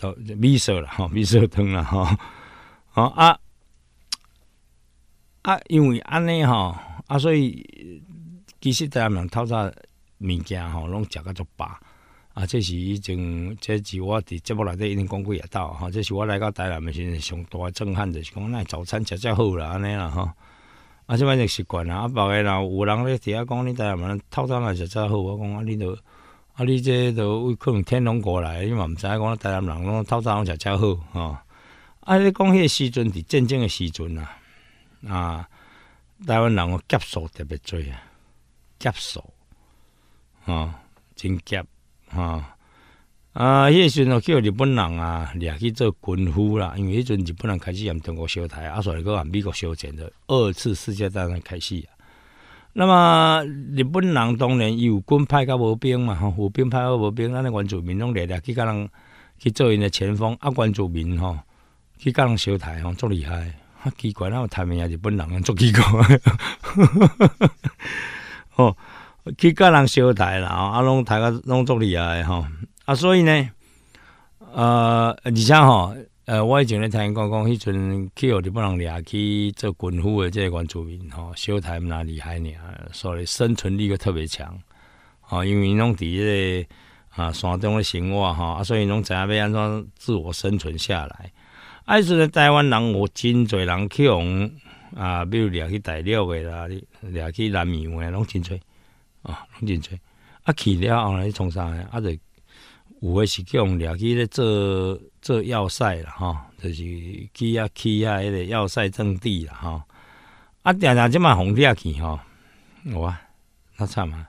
豆米色啦吼，米色汤啦吼，吼啊啊，因为安尼吼，啊所以其实台南人透早。物件吼，拢食个足饱啊！这是以前，这是我伫节目内底已经讲几下道吼。这是我来到台南的时阵，上大个震撼就是讲，咱早餐食才好啦，安尼啦吼。啊，即摆就习惯啦。啊，别个人有人咧伫遐讲，你台南人透早来食才好，我讲啊，你都啊，你即有可能天拢过来，你嘛毋知讲台南人拢透早拢食才好吼。啊，你讲迄个时阵伫战正的时阵啊！啊，台湾人个激素特别衰啊，激素。啊，真夹啊！啊，迄时阵哦叫日本人啊，掠去做军夫啦。因为迄阵日本人开始嫌中国烧台啊，所以个话美国烧钱的二次世界大战开始。啊。那么日本人当伊有军派甲无兵嘛，吼、有兵派甲无兵，咱咧关注民众掠掠去甲人去做因的前锋啊，关注民吼，去甲人烧台吼，足厉害啊！奇怪，那台面也是日本人做奇怪。哦。<laughs> 去甲人烧台啦，啊，拢台个拢足厉害吼，啊，所以呢，呃，而且吼，呃，我以前咧听因讲讲，迄阵去互日本人掠去做官诶，的这原住民吼，烧台蛮厉害呢，所以生存力就特别强，哦，因为拢伫迄个啊山中咧生活吼，啊，所以拢知影要安怎自我生存下来。哎，阵在台湾人有真侪人去往啊，比如掠去大陆的啦，掠去南洋的拢真侪。啊，拢真侪啊！去了后来去啥？上啊，就有诶是叫我掠去咧做做要塞了，吼，就是去啊去啊，迄个要塞阵地啦，吼、啊，定定即满红掠去吼，我那惨啊，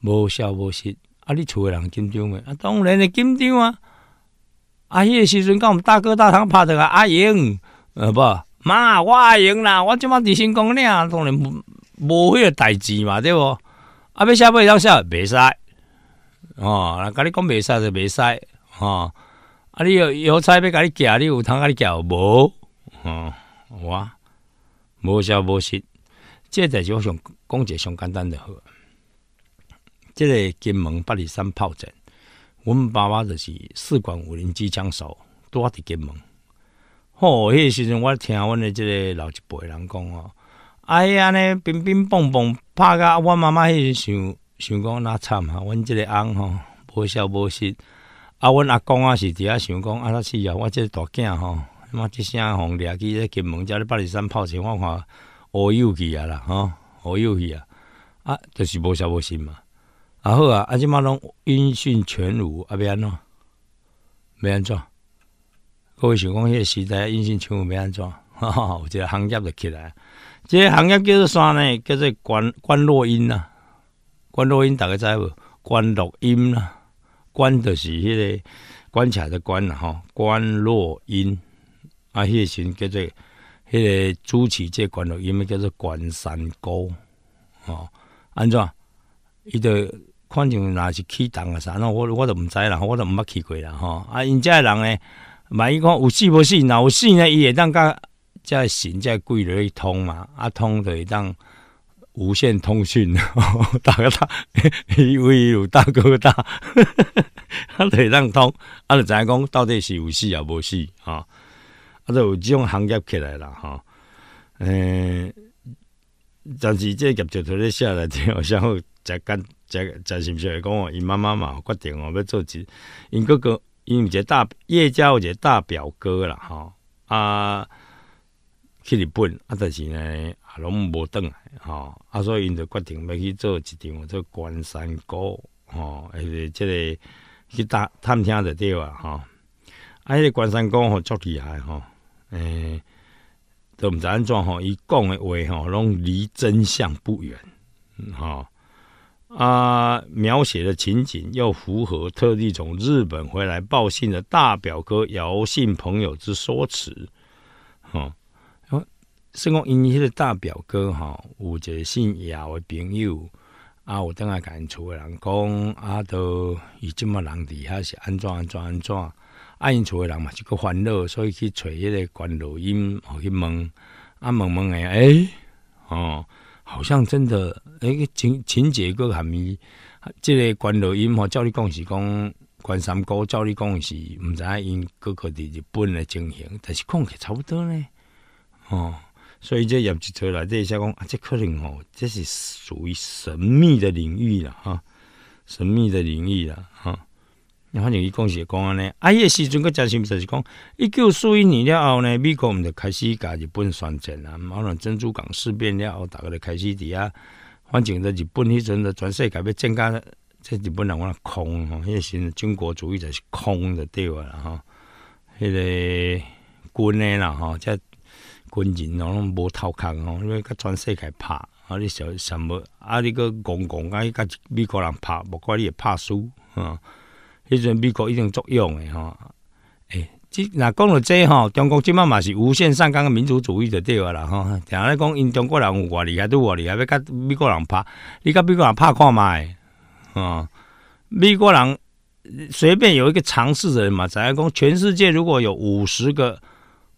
无消无息啊！你厝诶人紧张袂？啊，当然会紧张啊！啊，迄个时阵，甲我们大哥大堂拍着个阿英，呃，无妈，我阿英啦，我即满伫新讲岭，当然无无迄个代志嘛，对无。啊，要写，不要写，袂使，哦，人跟你讲袂使就袂使，哦，啊，你有有菜要跟你寄，你有通跟你叫无，哦，哇，无写无息，即个就上讲个上简单的好，即个金门八里山炮战，阮爸爸就是四管五零机枪手，多伫金门，哦，迄时阵我听阮的即个老一辈人讲哦。哎呀，尼乒乒乓乓拍个，我妈妈迄时想想讲那惨啊，阮即个翁吼无消无息，啊，阮阿公啊是伫遐想讲啊，那是啊，我即个大囝吼，嘛一声互掠去在金门，遮咧八里山泡泉，我看乌有趣啊啦，吼，乌有趣啊。啊，就是无消无息嘛。啊好啊，啊即嘛拢音讯全无，啊要安怎？要安怎？各位想讲迄个时代音讯全无，要安怎？哈哈，一个行业就起来。这行业叫做啥呢？叫做关关落音呐，关落音大家知无？关落音呐，关就是迄个关卡的关啦，吼，关落音。啊，迄个群叫做迄个朱持这关落音，叫做关山沟。哦，安怎？伊就看上若是去当啊啥？那我我都毋知啦，我都毋捌去过啦，吼。啊，因遮的人呢，万一讲有死无死，若有死呢，伊会当甲。现在行在贵了一通嘛，啊通的一档无线通讯，<laughs> 大哥大，以为有大哥大，<laughs> 他得当通，啊就才讲到底是有事啊无事啊，啊就有这种行业起来了哈。嗯，但是这接就头咧下来之后，然后才干才才是不是讲哦，伊妈妈嘛决定哦要做子，因哥哥因有一个大叶家有一个大表哥啦哈啊。去日本，啊，但是呢，啊，拢无倒来，吼，啊，所以因就决定要去做一场做关山歌，吼，也是即个去打探听着对了，吼，啊，迄个关山歌吼足厉害，吼，诶，都毋知安怎吼，伊讲诶话吼，拢离真相不远，吼。啊，描写的情景又符合特地从日本回来报信的大表哥姚姓朋友之说辞，吼。是讲因迄个大表哥吼，有一个姓姚诶朋友啊，我等下因厝诶人讲，啊，都伊即么人伫遐是安怎安怎安怎？啊，因厝诶人嘛，是个烦恼，所以去找迄个关录音，吼去问，啊，问问诶，哎，哦，好像真的，个情情节个含义，即个关录音吼，照你讲是讲关三哥，照你讲是毋知影因各个伫日本诶情形，但是看起来差不多呢，哦。所以这也一直来这一下讲啊，这可能哦，这是属于神秘的领域了哈，神秘的领域了哈。反正一共是讲安尼，啊，个时阵个真心就是讲，一九四一年了后呢，美国毋就开始甲日本宣战啊，然后珍珠港事变了后，大家就开始伫遐，反正在日本迄阵候全世界要增加，这日本人我讲空吼，迄个时阵军国主义就是空的对啊，啦，吼，那个军的啦，吼，这。军人哦，无头壳哦，因为甲全世界拍啊，你想想么啊？你个公公啊，甲美国人拍，无怪你会拍输，吼。迄阵美国一定作用诶吼。诶即若讲到这吼，中国即满嘛是无限上纲的民族主义着对啊啦吼。听人讲，因中国人有偌厉害，拄偌厉害，要甲美国人拍，你甲美国人拍看卖，啊，美国人随便有一个尝试的人嘛。知影讲，全世界如果有五十个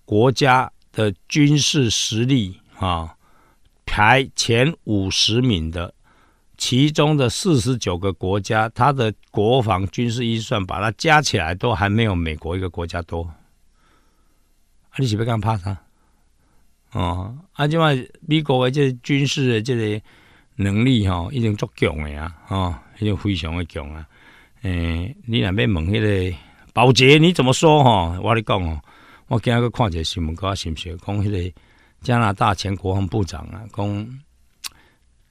国家。的军事实力啊，排前五十名的，其中的四十九个国家，它的国防军事预算把它加起来，都还没有美国一个国家多。啊，你是不干怕他？哦，啊，就话美国的这军事的这个能力哈，已经足强的呀，哦，已经非常的强啊。诶，你那边问那个保洁，你怎么说哈？我跟你讲哦。我今日个看者新闻稿，是不是讲迄个加拿大前国防部长啊？讲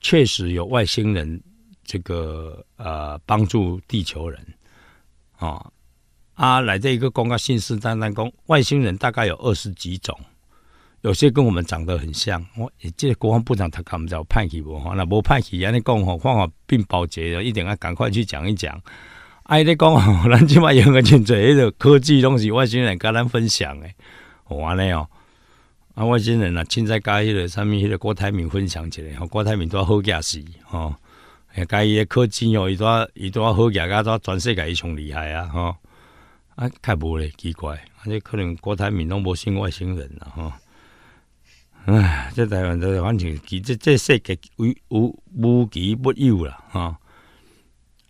确实有外星人这个呃帮助地球人啊。啊，来这一个公告，信誓旦旦讲外星人大概有二十几种，有些跟我们长得很像。我这国防部长他看不着派起我？那无派去，安尼讲吼，方法并包捷的，一定要赶快去讲一讲。啊，伊咧讲吼，<laughs> 咱即摆用个真侪，迄个科技拢是外星人甲咱分享诶，吼安尼哦，啊外星人啊，凊彩甲迄个上物迄个郭台铭分享下，吼，郭台铭拄啊好惊死吼，加伊科技哦，伊拄啊伊拄啊好甲拄啊全世界伊上厉害啊吼，啊较无咧，奇怪，而且可能郭台铭拢无信外星人啦吼，哎，这台湾都反正，其实这世界无无无奇不有啦吼。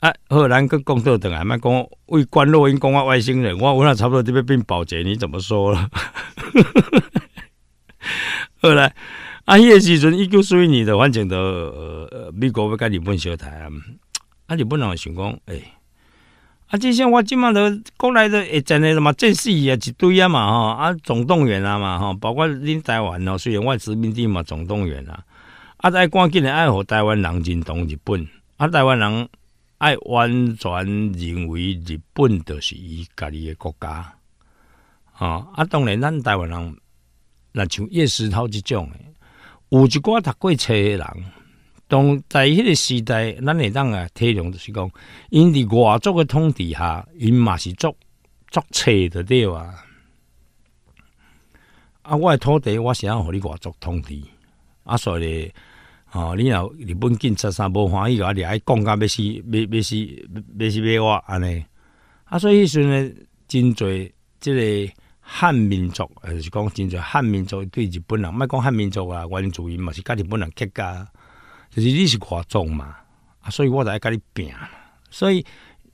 啊，荷兰跟共斗等啊，嘛，讲为关洛因讲话外星人。我问了差不多这边变保洁，你怎么说？后 <laughs> 来啊，迄个时阵一九四一年，的反正的美国要跟日本相谈，啊，本人能想讲诶。啊，即像我即满都过来的，会整的嘛，正式也一堆啊嘛吼，啊，总动员啊嘛吼，包括恁台湾咯，虽然外殖民地嘛，总动员啊。啊，在关键的爱护台湾人认同日本，啊，台湾人。爱完全认为日本著是伊家己诶国家，啊！啊，当然咱台湾人，若像叶石涛即种诶，有一寡读过册诶人，当在迄个时代，咱会当啊，体谅就是讲，因伫外族诶统治下，因嘛是作作册的对啊！啊，我诶土地，我是要互你外族统治，啊，所以。哦，你若日本警察啥无欢喜个，你爱讲甲要死，要要死，要死要活安尼。啊，所以迄时阵呢，真侪即个汉民族，就是讲真侪汉民族对日本人，莫讲汉民族啊，原住民嘛，是甲日本人客家，就是你是外族嘛，啊，所以我才甲你拼。所以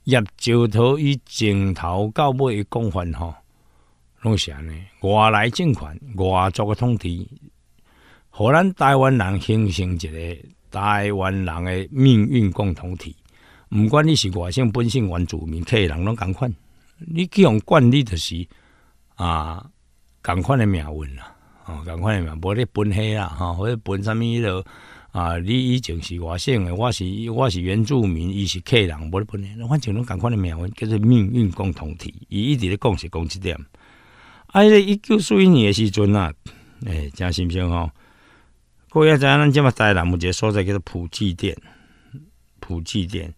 叶兆头与前头到尾，伊讲反吼，拢是安尼，外来政权，外族诶通治。互咱台湾人形成一个台湾人的命运共同体，毋管你是外省、本省原住民、客人，拢共款。你去用管例就是啊，共款的命运啦，哦，共款的命，无你分黑啦，哈，或者本什迄落啊，你以前是外省的，我是我是原住民，伊是客人，无你分黑，反正拢共款的命运，叫做命运共同体，伊一直咧讲是讲即点。啊，迄个一九四一年的时阵啊，诶诚新鲜吼。国要知影，咱即嘛台南有一个所在叫做普济殿，普济殿。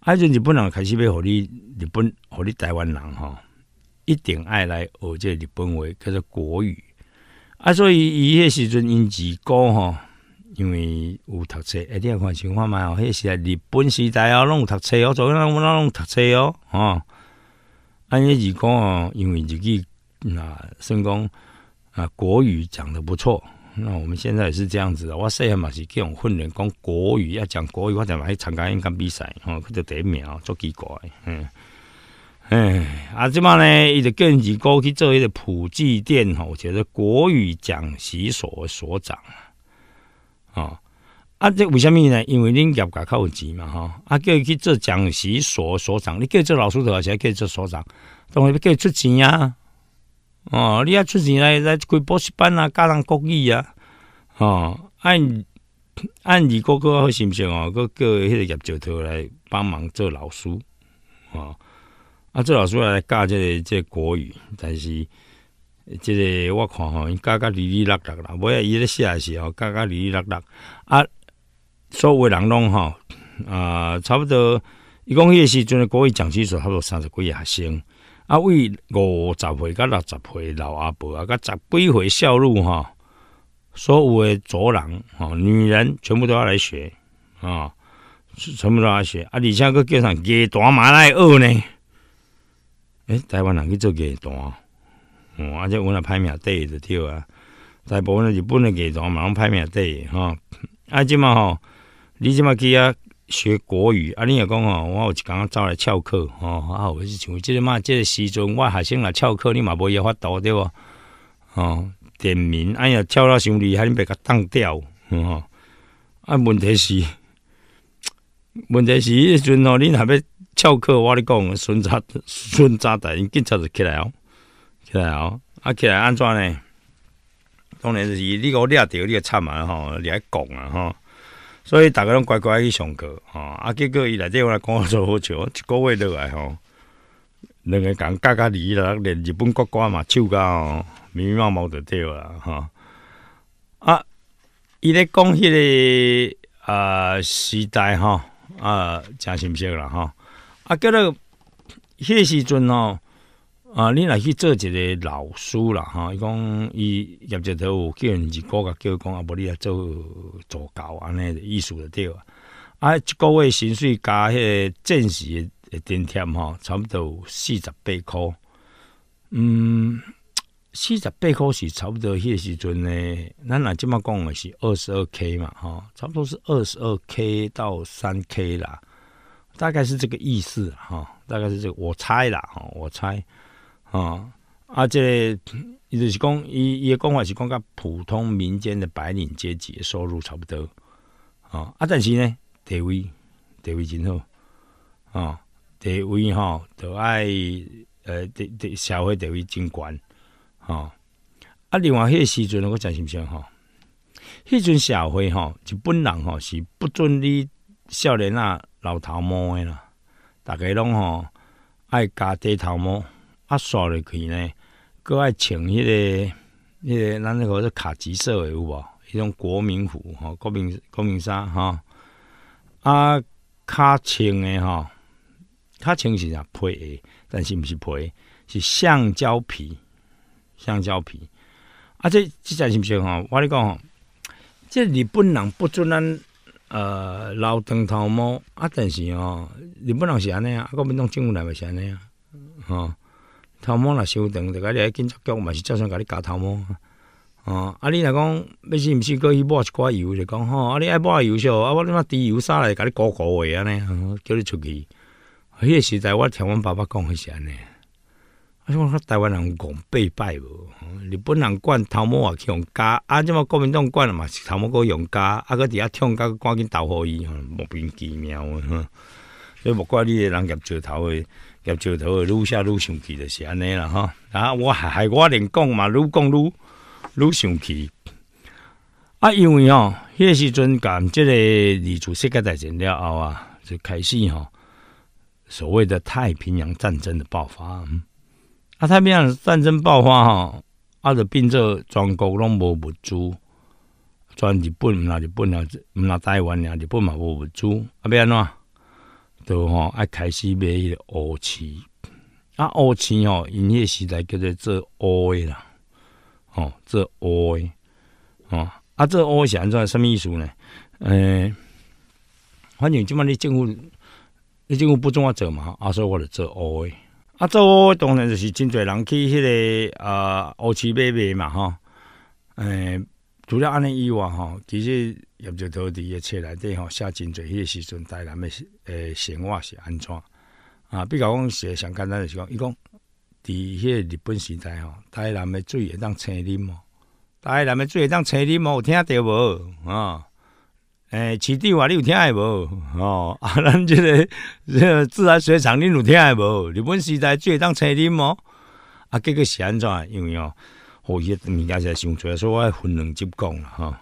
啊，阵日本人开始要互你日本，互你台湾人吼，一定爱来学这日本话，叫做国语。啊，所以伊迄时阵因二高吼，因为有读册，一点看情况嘛。迄时啊，日本时代哦，拢有读册哦，昨天拢拢拢读册哦，吼、啊，一些时光哦，因为自己啊，算讲啊，国语讲的不错。那我们现在也是这样子的，我细汉嘛，是各种混人讲国语，要讲国语，我么还参加演讲比赛，吼，搿就特妙，足奇怪，嗯，哎，啊，即摆呢，伊就更二哥去做一个普济殿吼，且是国语讲习所所长啊，哦，啊，这为什么呢？因为恁业家较有钱嘛，吼，啊，叫伊去做讲习所所长，你叫伊做老师的，还谁叫伊做所长？当然要叫伊出钱啊。哦，你啊出钱来来开补习班啊，教人国语啊，哦，按按二哥哥好，是情是哦？个叫迄个叶教头来帮忙做老师，哦，啊做老师来教这这国语，但是，这个我看吼，教教里里落落啦，无啊，伊咧写是哦，教教里里落落，啊，所有人拢吼，啊，差不多，伊讲迄个时阵诶国语讲师，做差不多三十个学生。啊，为五十岁甲六十岁老阿伯啊，甲十、几岁少女吼，所有诶族人吼，女人全部都要来学啊，全部都要学啊，而且佫叫上吉他马来二呢。诶，台湾人去做吉他，哦，啊，且我来歹命缀一就跳啊。在埔呢就不能吉他嘛，拢歹命缀一吼。啊，即嘛吼，你即嘛去啊？学国语啊！你也讲哦，我有一刚走来翘课哦。啊，我是像即个嘛，即个时阵我学生来翘课，你嘛无伊法度对无？哦，点名哎呀，翘了伤厉害，你把甲当掉哦。啊，问题是，<tsk> 问题是时阵哦，你若要翘课？我咧讲，巡查巡查队警察就起来哦，起来哦，啊，起来安怎呢？当然是伊，你个掠着，你个插嘛吼，你爱讲啊吼。所以大家拢乖乖去上课，吼，啊，结果伊来底我来讲就好笑，一个月落来吼，两个讲各家离益啦，连日本国歌嘛，手吼，迷迷白白就掉了，吼。啊，伊咧讲迄个啊时代，吼，啊，诚新鲜啦，吼，啊，叫做迄个时阵哦。啊，你来去做一个老师啦，哈！伊讲伊业绩都有叫人一个啊，叫讲啊，无你来做做教安尼意思就对啊。啊，一个月薪水加迄个正式的津贴吼，差不多四十八箍。嗯，四十八箍是差不多迄个时阵呢，咱若即麦讲的是二十二 K 嘛，吼，差不多是二十二 K 到三 K 啦，大概是这个意思哈，大概是这个，我猜啦，哈，我猜。啊！啊，这就是讲，伊伊的讲法是讲甲普通民间的白领阶级收入差不多啊。啊，但是呢，地位地位真好啊，地位吼都爱呃，地地社会地位真悬啊。啊，另外迄个时阵我讲真相吼，迄阵社会吼，日本人吼是不准你少年啊老头摸的啦，逐个拢吼爱加低头摸。啊，刷落去呢，搁爱穿迄个，迄个咱迄个是卡其色的有无？迄种国民服吼，国民国民衫吼啊，较穿的吼较穿是啥皮，但是毋是皮，是橡胶皮，橡胶皮。啊，这即架是毋是哦？我你讲，吼，这日本人不准咱呃留长头毛啊，但是哦，日本人是安尼啊，国民党政府内面是安尼啊，吼。头毛若伤长著甲你来警察局嘛是照常甲你剪头毛吼啊你若讲要是毋是佫去抹一寡油著讲吼啊你爱抹油烧啊我你妈猪油洒来甲你糊糊诶安尼吼叫你出去迄个时代我听阮爸爸讲迄是安尼啊种台湾人讲八拜无日本人管头毛也去用剪啊即满国民党管嘛是头毛佫用剪啊佫伫遐痛，甲赶紧投互伊哼莫名其妙诶哼所以莫怪你个人夹石头的，夹石头的，愈写愈生气就是安尼啦，吼。啊，我还还我连讲嘛，愈讲愈愈生气。啊，因为吼，迄时阵甲即个二次世界大战了后啊，就开始吼所谓的太平洋战争的爆发。啊，太平洋战争爆发吼啊，就变做全国拢无物资。全日本，毋若日本，毋若台湾，然日本嘛无物资，啊，要安怎？都吼，啊，开始买伊的乌漆，啊，乌漆吼，营业时代叫做做 O 的啦，吼，做 O 的哦，啊，做 O 是安怎来什么意思呢？诶，反正今满你政府，你政府不怎啊做嘛，啊，所以我就做 O 的啊，做 O 的当然就是真侪人去迄个啊，乌漆买买嘛，吼，诶。除了安尼以外，吼，其实入着头地个车内底吼写真侪迄个时阵，台南的诶，生话是安怎啊？比如讲，说上简单的是讲，伊讲，伫迄个日本时代，吼，台南的水会当清啉，哦，台南的水会当清啉，有听着无啊？诶，市电话你有听诶无？哦，啊，咱即个这个自来水厂，恁有听诶无？日本时代水会当清啉，哦，啊，结果是安怎？因为哦。好迄物件是伤侪，所以我分两集讲啦，吼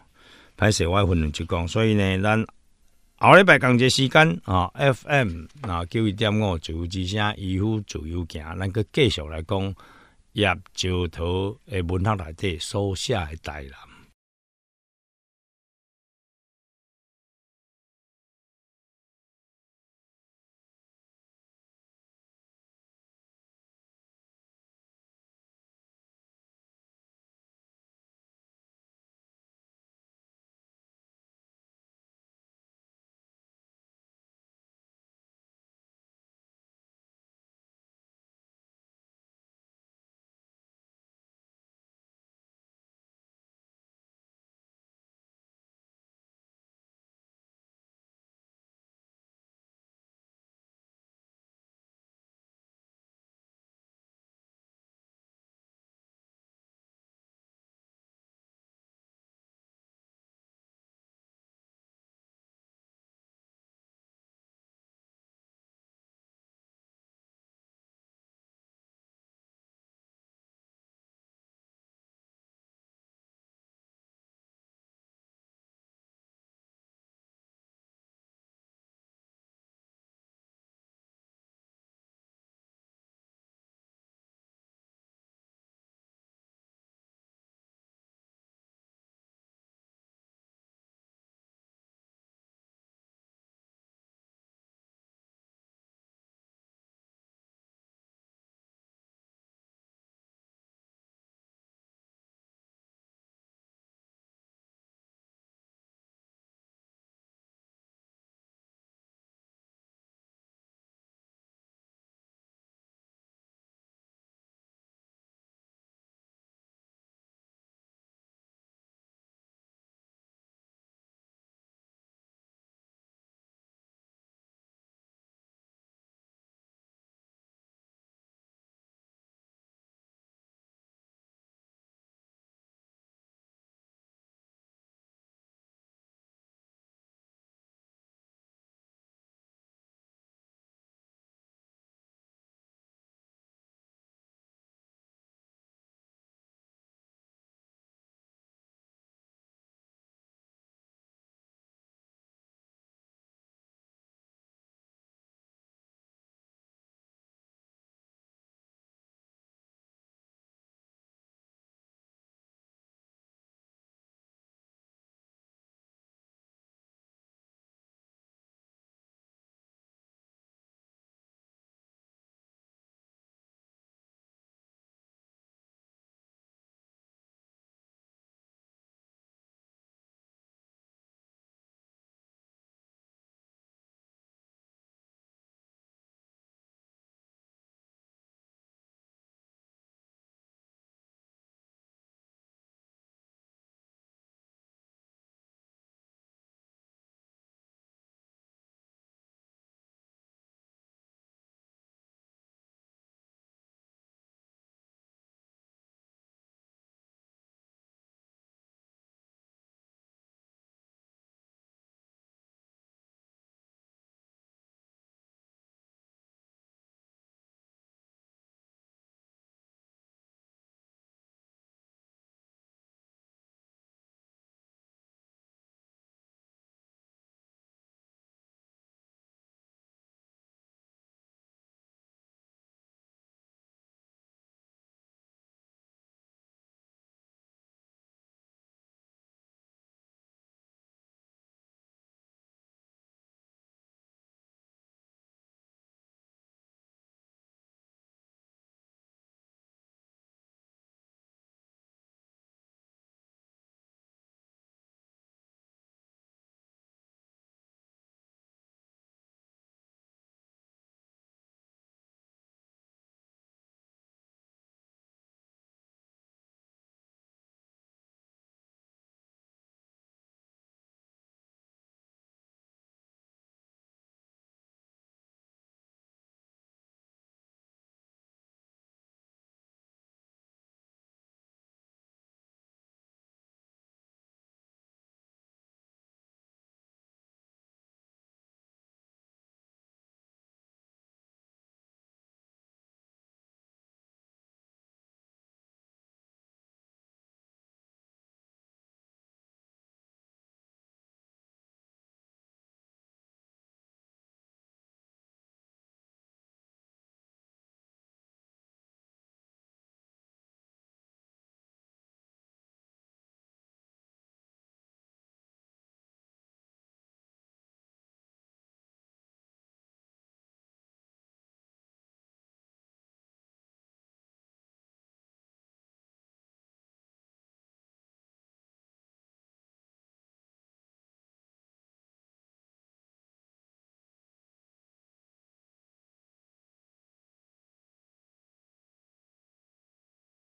歹势我分两集讲，所以呢，咱后礼拜同一时间啊，FM 啊九一点五自由之声，衣服自由行，咱去继续来讲叶兆头诶文学内底书写诶代蓝。